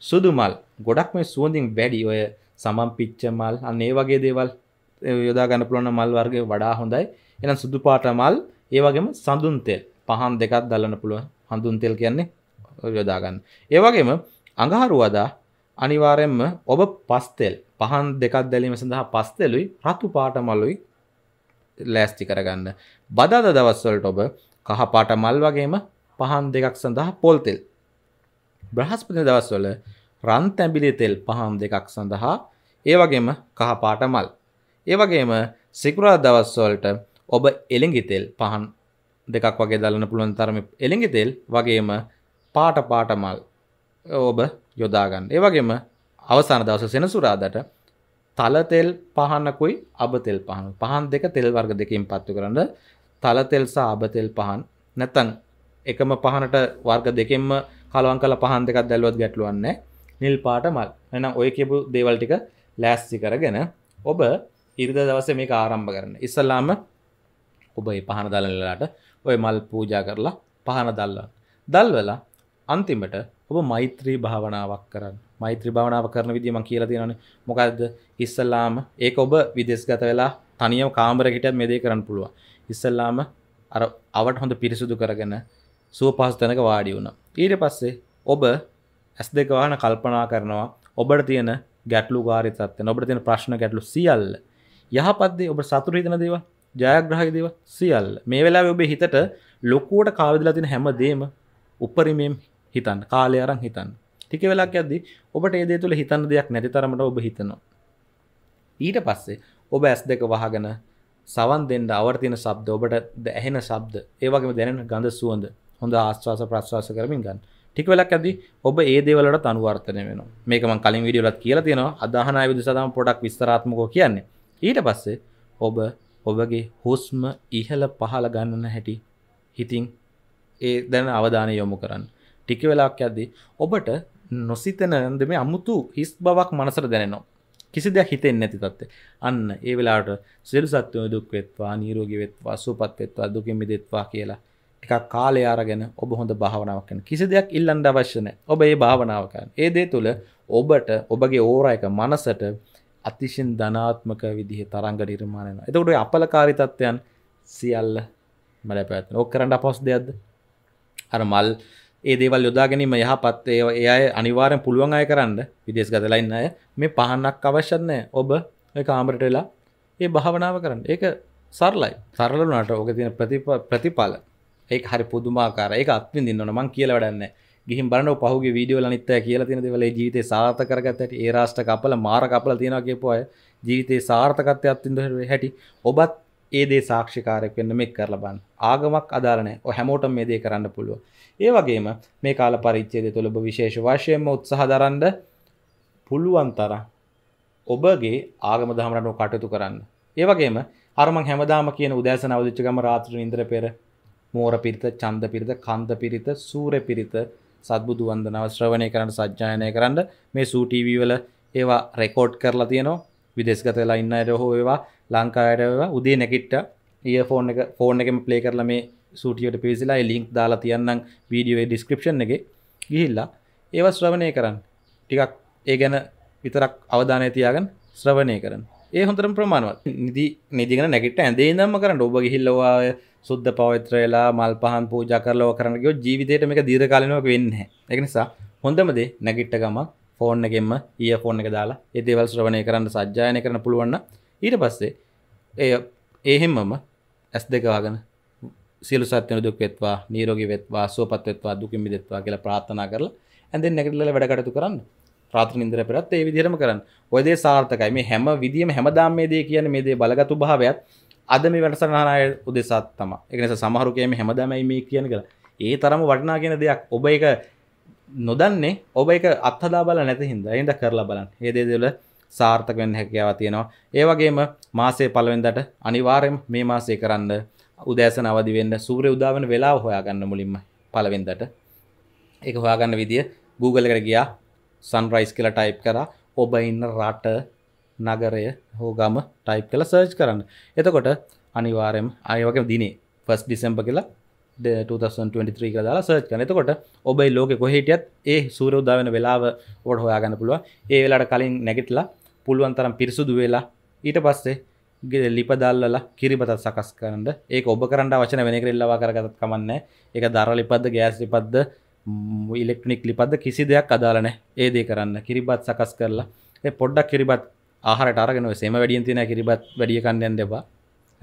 සුදු මල් ගොඩක් මේ සුවඳින් වැඩි ඔය සමම් පිච්ච මල් අන්න ඒ වගේ දේවල් යොදා ගන්න පුළුවන් මල් වර්ගය වඩා හොඳයි එහෙනම් සුදු පාට මල් ඒ වගේම සඳුන් තෙල් පහන් දෙකක් දල්ලන්න පුළුවන් හඳුන් තෙල් කියන්නේ යොදා ගන්න ඒ වගේම අඟහරුවාදා අනිවාර්යයෙන්ම ඔබ පස් තෙල් පහන් දෙකක් දැලීම සඳහා පස් තෙලුයි රතු පාට මලුයි ලෑස්ති කරගන්න බදාදා දවස්වලට ඔබ කහ පාට මල් වගේම පහන් දෙකක් සඳහා පොල් තෙල් බ්‍රහස්පති දවස්වල රන් තැඹිලි තෙල් පහම් දෙකක් සඳහා ඒ වගේම කහ පාට මල්. ඒ වගේම සිකුරාදා දවස්වලට ඔබ එළඟි තෙල් පහන් දෙකක් වගේ දලන්න පුළුවන් තරමේ එළඟි තෙල් වගේම පාට පාට මල් ඔබ යොදා ගන්න. ඒ වගේම අවසාන දවසේ සෙනසුරාදාට තල තෙල් පහනකුයි අබ තෙල් පහන. පහන් දෙක තෙල් වර්ග දෙකකින් පත්තු කරන්න තල තෙල් සහ අබ තෙල් පහන් නැත්නම් එකම පහනට වර්ග දෙකෙන්ම කලවන් කල පහන් දෙකක් දැල්ුවත් ගැටලුවන්න නිල් පාට මල් එනම් ඔය කියපු දේවල් ටික ලෑස්ති කරගෙන ඔබ ඉරිද දවස මේ ආරම්භ කරන්න ඉස්සල්ලාම ඔබ පහන දලලාට ඔය මල් පූජා කරලා පහන දල්ලන්න දල්වෙලා අන්තිමට ඔබ මෛත්‍රී භාවනාවක් කරන්න මෛත්‍රී භාවනාව කරන විදිම කියලා තියෙනන මොකක්ද ඉස්සල්ලාම ඒක ඔබ විදෙස්ගත වෙලා තනියව කාමරකට මෙදේ කරන්න පුළුවන් ඉස්සල්ලාම අර අවට හොඳ පිරිසුදු කරගෙන සුව පහස් තැනක වාඩි වුණා ඊට පස්සේ ඔබ ඇස් දෙකවාන කල්පනා කරනවා ඔබට තියෙන ගැටලු ගාරිතත්ය ඔබට තියෙන ප්‍රශ්න ගැටලු සියල්ල යහපත්දේ ඔබ සතුරීතන දේව ජයග්‍රහහි දේව සියල් මේ වෙලා ඔබේ හිතට ලොකුවට කාවිදලා තින හැමදේම උපරිමයම් හිතන් කාලය අරං හිතන් ටික වෙලාක් ඇද්දි ඔබට ඒදේ තුළ හිතන්න දෙයක් නැති තරමට ඔබ හිතනවා ඊට පස්සේ ඔබ ඇස් දෙක වහගෙන සවන් දෙන්න අවර්තින සබ්ද ඔබට ඇහෙන සබ්ද ඒවගේම දැනෙන ගඳ සුවඳ හොඳ ආස්වාස ප්‍රශ්වාස කරමින් ගන්න ටික වෙලක් ඇදි ඔබ ඒ දේවලට අනුවර්තනය වෙනවා මේක මම කලින් වීඩියෝලත් කියලා තියෙනවා අදාහන ආයුධ සදාම පොඩක් විස්තරාත්මකව කියන්නේ ඊට පස්සේ ඔබ ඔබගේ හුස්ම ඉහළ පහළ ගන්නන හැටි හිතින් ඒ දැන අවධානය යොමු කරන්න ටික වෙලාක් ඇද්දි ඔබට නොසිතනද මේ අමුතු හිස් බවක් මනසට දැනෙනවා කිසි දෙයක් හිතෙන් නැති තත්ත අන්න ඒ වෙලාට සිල් සත්වය දුක් වෙත්වා නීරෝගි වෙත්වා සුපත් වෙත්වා දුකින් මිදෙත්වා කියලා ටිකක් කාලය අරගෙන ඔබ හොඳ භාවනාවක් කරන. කිසි දෙයක් ඉල්ලන්න අවශ්‍ය නැහැ. ඔබ මේ භාවනාව කරන. ඒ දේ තුල ඔබට ඔබගේ ඕරා එක මනසට අතිශයින් ධනාත්මක විදිහේ තරංග නිර්මාණය වෙනවා. එතකොට ඔය අපලකාරී තත්ත්වයන් සියල්ල මලපැවැත්වෙනවා. ඕක කරන්න අපහසු දෙයක්ද? අර මල් ඒ දේවල් යොදා ගැනීම යහපත් ඒ අය අනිවාර්යෙන් පුළුවන් අය කරන්න විදේශ ගතලා ඉන්න අය මේ පහන්නක් අවශ්‍ය නැහැ. ඔබ ඔය කාමරට වෙලා ඒ භාවනාව කරන්න. ඒක සරලයි. සරල වුණාට ඕකේ තියෙන ප්‍රතිඵල ඒ හරි පුදුමාකාර එක අත්විඳින්න ඕන මං කියලා වැඩන්නේ ගිහින් බලන්න පහුගිය වීඩියෝවල අනිත් අය කියලා තියෙන දේවල් ඒ ජීවිතේ සාර්ථක කරගත්ත හැටි ඒ රාෂ්ට්‍ර කපල මාර කපල තියනවා කියපු අය ජීවිතේ සාර්ථකත්වය අත්විඳින හැටි ඔබත් ඒ දේ සාක්ෂිකාරයක් වෙන්න මේක කරලා බලන්න ආගමක් අදාළ නැහැ ඔය හැමෝටම මේ දේ කරන්න පුළුවන් ඒ වගේම මේ කාල පරිච්ඡේදය තුළ ඔබ විශේෂ වශයෙන්ම උත්සාහ දරන්න පුළුවන් තරම් ඔබගේ ආගම දහම රටව කටයුතු කරන්න ඒ වගේම අරමං හැමදාම කියන උදෑසන අවදිච්ච ගම රාත්‍රියේ ඉඳලා පෙර මෝර පිරිත චන්ද පිරිත කන්ද පිරිත සූර පිරිත සත්බුදු වන්දනාව ශ්‍රවණය කරන්න සජ්ජායනය කරන්න මේ සූටීවී වල ඒවා රෙකෝඩ් කරලා තියෙනවා විදෙස්ගත වෙලා ඉන්න අයට හෝ ඒවා ලංකායට ඒවා උදේ නැගිට්ට ඒ ෆෝන් එක ෆෝන් එකම ප්ලේ කරලා මේ සූටියට පිවිසිලා ලිින්ක් දාලා තියන්නම් වීඩියෝේ ඩිස්ක්‍රපෂන් එක ගිහිල්ලා ඒව ශ්‍රවණය කරන්න ටිකක් ඒ ගැන විතරක් අවධානය තියාගන් ශ්‍රවණය කරන ඒ හොඳරම් ප්‍රමාණවත් නිදි නිදිගෙන නැගට ඇදේ දම්ම කරන්න ඔබ ගිහිල්ලවා සුද්ද පවිත්‍රයලා මල් පහන් පූජා කරලා ඔය කරන්න ගියොත් ජීවිතේට මේක දීර්ඝකාලීනව වෙන්නේ නැහැ. ඒක නිසා හොඳම දේ නැගිට ගමන් ෆෝන් එකෙන්ම ඊයර්ෆෝන් එක දාලා ඒ දේවල් ශ්‍රවණය කරන්න සජ්ජායනය කරන්න පුළුවන් නම් ඊට පස්සේ ඒ එහෙම්මම ඇස් දෙක වහගෙන සියලු සත්‍යන දුක් වෙත්වා නිරෝගී වෙත්වා සුවපත් වෙත්වා දුකින් මිදෙත්වා කියලා ප්‍රාර්ථනා කරලා ඇඳෙන් නැගිටලා වැඩ කටයුතු කරන්න. රාත්‍රී නිින්දර පෙරත් ඒ විදිහටම කරන්න. ඔය දේ සාර්ථකයි. මේ හැම විදියෙම හැමදාම මේ දේ කියන්නේ මේ දේ බලගත්ු භාවයත් අද මේ වැටසනාය උදෙසාත් තම එකනස සමහරුකයම හැමදමයි මේ කියන කළ ඒ තරම වටනා කියෙන දෙයක් ඔබ එක නොදන්නේ ඔබ එක අත්හදා බල නැත හිද එද කරලා බලන් ඒදේදල සාර්ථක වෙන් හැකියාව තියෙනවා ඒවගේම මාසේ පලවෙන්දට අනිවාරයෙන් මේ මාසේ කරන්න උදෑසන අවදිවෙන්න සූරය උදාවන වෙලා හොයාගන්න මුලින්ම පලවෙන්දට එක හොයාගන්න විදිිය Google කර ගියා සන්රයිස් කියලා ටයිප් කර ඔබ ඉන්න රට නගරය හෝ ගම ටයිප් කළ සර්ච් කරන්න එතකොට අනිවාරයම අයවගේ දිනේ ෆස් ඩිසම්ප කියලා 2023 දාලා සර්ච් කරන එතකොට ඔබයි ලෝක කොහහිටියත් ඒ සූරෝදා වෙන වෙලාව ඔට හොයාගන්න පුළුව ඒ වෙලාට කලින් නැගිටලා පුළුවන් තරම් පිරිසුදු වෙලා ඊට පස්සේ ගෙ ලිපදල්ලලා කිරිපතත් සකස් කරන්න ඒ ඔබ කරන්න වචන වෙනකරෙල්ලවා කරගත් කමන්න එක දර ලිපද ගෑස් ලිපද්ද ඉලෙක්ට්‍රනික් ලිපද කිසි දෙයක් අදාලන ඒදේ කරන්න කිරිබත් සකස් කරලා පොඩ්ඩක් කිරිබත් ආහරට අරගෙන සේම වැඩියෙන් තියෙන කිරිබත් වැඩිය කණ්ඩයන් දෙපා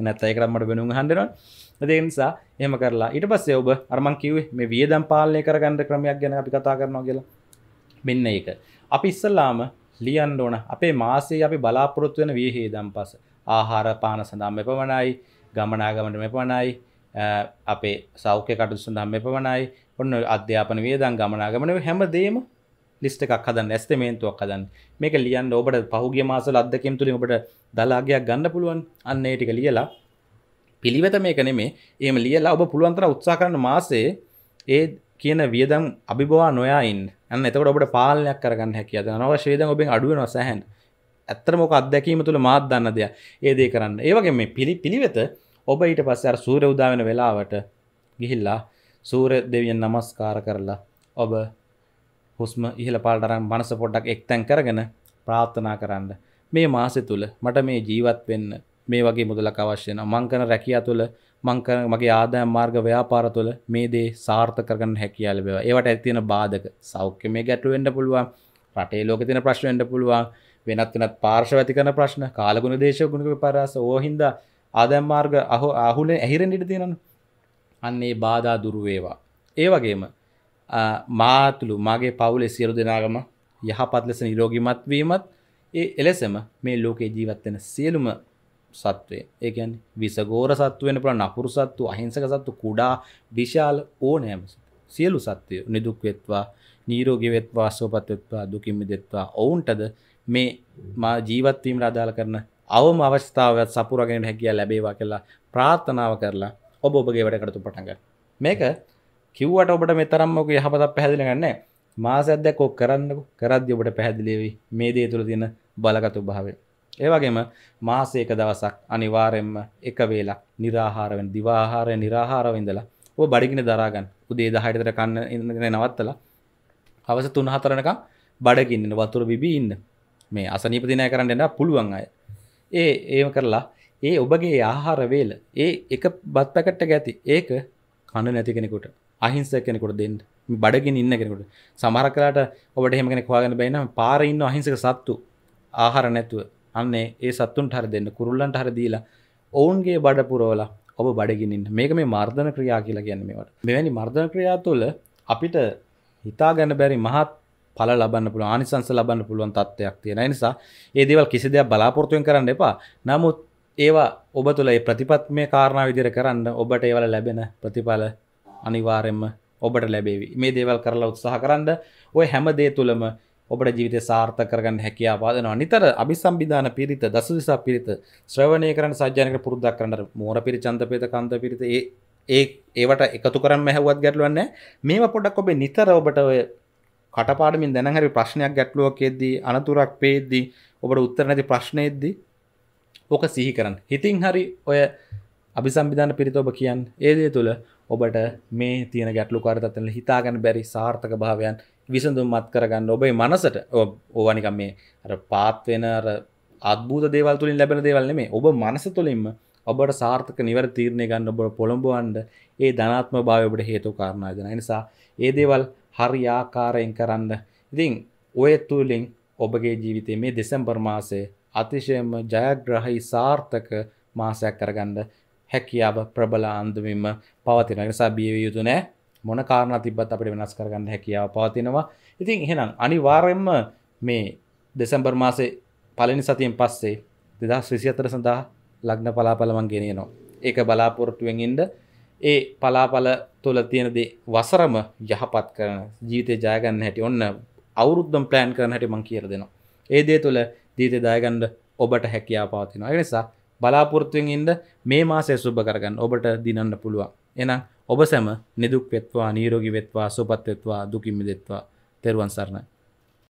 නැත්ත ඒකරම්මට වෙනුම් හන්ඩනවා දේනිසා එහම කරලා ඉට පස්සේ ඔබ අරමන් කිවේ මේ වියදම් පාලනය කරගන්න ක්‍රමයක් ගැන අපි කතා කරනවා කියලා මෙන්න ඒක අපි ඉස්සල්ලාම ලියන් ඕන අපේ මාසේ අපි බලාපොරොත්තු වෙන වියහේදම් පස ආහාර පාන සඳම් මෙපමණයි ගමනාගමට මෙපමණයි අපේ සෞඛ්‍ය කටු සඳම් මෙපමණයි ඔන්න අධ්‍යාපන වියදම් ගමනාගමන හැම දේම ලිස්ට එකක් හදන් ඇස්තමේන්තුවක් හදන් මේක ලියන් ඔබට පහුගේ මාසල අදකම් තුළින් ඔබට දලාගයක් ගන්න පුළුවන් අන්නේ ටික ලියලා පිළිවෙත මේක නෙමේ ඒම ලියලා ඔබ පුළුවන්තර උත්සා කරන මාසේ ඒ කියන වියදම් අභිබවා නොයයින් අන්න එතකට ඔබට පාලනයක් කරගන්න හැකිය දනව ශේදන් ඔබෙන් අඩුවන සැහන් ඇත්තරමොක අත්දැකීම තුළ මාත් දන්න දෙයක් ඒදේ කරන්න ඒවගේ මේ පිළි පිළිවෙත ඔබ ඊට පස්සර සූර උදාවෙන වෙලාවට ගිහිල්ලා සූර දෙවියන් නමස්කාර කරලා ඔබ හුස්ම ඉහළ පාලටරම් මනස පොඩ්ඩක් එක්තැන් කරගෙන ප්‍රාර්ථනා කරන්න. මේ මාසෙ තුළ මට මේ ජීවත් වෙන්න මේ වගේ මුදලක් අවශ්‍යන මංකන රැකියා තුළ මංකන මගේ ආදායම් මාර්ග ව්‍යාපාර තුළ මේ දේ සාර්ථක කරගන්න හැකියාව ලැබෙවා. ඒවට ඇති තියෙන බාධක සෞඛ්‍ය මේ ගැටලු වෙන්න පුළුවන්. රටේ ලෝකේ තියෙන ප්‍රශ්න වෙන්න පුළුවන්. වෙනත් වෙනත් පාර්ශ්ව ඇති කරන ප්‍රශ්න, කාලගුණ දේශගුණික විපර්යාස ඕහින්ද ආදායම් මාර්ග අහු අහුලෙන් ඇහිරෙන්න ඉඩ තියෙනවා. අන්න ඒ බාධා දුරු වේවා. ඒ වගේම මාතුළු මගේ පවුලෙ සියලු දෙනාගම යහපත් ලෙස නිරෝගිමත්වීමත් ඒ එලෙසම මේ ලෝකේ ජීවත්වෙන සියලුම සත්වය ඒකන් විසගෝර සත්වෙන පුළ නපුරු සත්තු අහිංසක සත්තු කුඩා විශාල ඕනෑම සියලු සත්වය නිදුක්වෙත්වා නීරෝගිවෙත්වා සෝපත්වෙත්වා දුකින්මිදෙත්වා ඔවුන්ටද මේ මා ජීවත්වීම රදාල කරන අවම අවස්ථාවත් සපුරගෙන හැකිය ලැබේවා කියලා ප්‍රාර්ථනාව කරලා ඔබ ඔබගේ වැඩකරතු පටන්ග මේක කිව්වට ඔබට මෙතරම්මක යහපතක් පැහැදිලි ගන්න මාසයක්දැක් ඔක් කරන්නක කරද්‍ය ඔබට පැහැදිලේවි මේ දේ තුළ තියෙන බලගතු භාවය ඒවගේම මාසේක දවසක් අනිවාරෙන්ම එක වේලා නිරාහාරවෙන් දිවාහාරය නිරාහාරවඉඳලා ඔ බඩිගෙන දරාගන්න උදේ දහරිතර කන්න ඉඳගෙන නවත්තලා හවස තුන් හතරනක බඩගින්න වතුර බිබී ඉන්න මේ අසනීපතිනය කරන්නට පුළුවන් අය ඒ ඒම කරලා ඒ ඔබගේ ආහාර වේල ඒ එක බත් පැකට්ට ඇති ඒක කණු නැති කෙනෙකුට අහිංස කෙනෙකොට දෙන්න බඩගෙන ඉන්න කෙනෙකුට සමහර කලාට ඔබට එහෙම කෙනෙක් හොයාගන්න බැරි නම් පාරේ ඉන්න අහිංසක සත්තු ආහාර නැතුව අන්නේ ඒ සත්තුන්ට හර දෙන්න කුරුල්ලන්ට හර දීලා ඔවුන්ගේ බඩ පුරවලා ඔබ බඩගෙන ඉන්න මේක මේ මර්ධන ක්‍රියා කියලා කියන්නේ මේවට මෙවැනි මර්ධන ක්‍රියා තුළ අපිට හිතා ගන්න බැරි මහත් පල ලබන්න පුළුව ආනිසංස ලබන්න පුළුවන් තත්ත්වයක් තියෙන නිසා ඒ දේවල් කිසි දෙයක් බලාපොරතුවෙන් කරන්න එපා නමුත් ඒවා ඔබ තුළ ඒ ප්‍රතිපත්මය කාරණාව විදිර කරන්න ඔබට ඒවල ලැබෙන ප්‍රතිඵල අනිවාරෙන්ම ඔබට ලැබේවි මේ දේවල් කරලා උත්සාහ කරන්න ඔය හැමදේ තුළම ඔබට ජීවිත සාර්ථ කරගන්න හැකියා පාදනවා නිතර අභිසම්බිධාන පිරිත දසදිසා පිරිත ශ්‍රවණය කරන සජ්‍යනක පුරුද්දක් කරන්න මෝර පිරි චන්තපේත කන්ද පිරිත ඒ ඒ ඒවට එකතු කරන්න හැවත් ගැටලුවන්න මේම පොඩක් ඔබේ නිතර ඔබට ඔය කටපාඩමින් දැනහරි ප්‍රශ්නයක් ගැටලුවකෙද්දී අනතුරක් පේද්දී ඔබට උත්තර නැති ප්‍රශ්නයද්දී ඕක සිහි කරන්න හිතින් හරි ඔය අභිසම්බිධාන පිරිත ඔබ කියන්න ඒදේ තුළ ඔබට මේ තියෙන ගැටලු කාරතත්වල හිතාගන්න බැරි සාර්ථක භාවයන් විසඳුම් මත් කරගන්න ඔබේ මනසට ඕවනිකම් මේ අර පාත්වෙන අර අත්බූත දේවල් තුළින් ලැබෙන දේවල් මේ ඔබ මනස තුළින්ම ඔබට සාර්ථක නිවර තීරණය ගන්න ඔබ පොළොඹුවන්ඩ ඒ ධනාත්ම භාවඔබට හේතු කාරණයදන නිසා ඒ දේවල් හරි ආකාරයෙන් කරන්න ඉතිං ඔය තුළින් ඔබගේ ජීවිතය මේ දෙසම්බර් මාසේ අතිශයම ජයග්‍රහහි සාර්ථක මාසයක් කරගන්න හැකියාව ප්‍රබලාන්දමින්ම පවතින නිසා බියවිය යුතු නෑ මොන කාරණ තිබත් අපට වෙනස් කරගන්න හැකියාව පවතිනවා ඉතින් එහෙනම් අනිවාරෙන්ම මේ දෙසැම්බර් මාසේ පලනි සතියෙන් පස්සේ දෙදස් විසි අතර සඳහා ලග්න පලාපලමන් ගෙනයනවා ඒක බලාපොරොට්ටුවෙන් ඉන්ඩ ඒ පලාපල තුළ තියෙනදේ වසරම යහපත් කරන ජීවිතය ජයගන්න හැටි ඔන්න අවුරුද්ධම් ප්ලෑන් කරන හැටි මං කියර දෙනවා ඒ දේ තුළ ජීතය දායගන්ඩ ඔබට හැකියා පවතිනවා නිසා බලාපොරත්තුවෙන් ඉන්ද මේ මාසය සුබ කරගන්න ඔබට දිනන්න පුළුවන් එනම් ඔබ සැම නිදුක් වෙත්වා නීරෝගි වෙත්වා සුපත් වෙත්වා දුකින්මි දෙත්වා තෙරුවන් සරණයි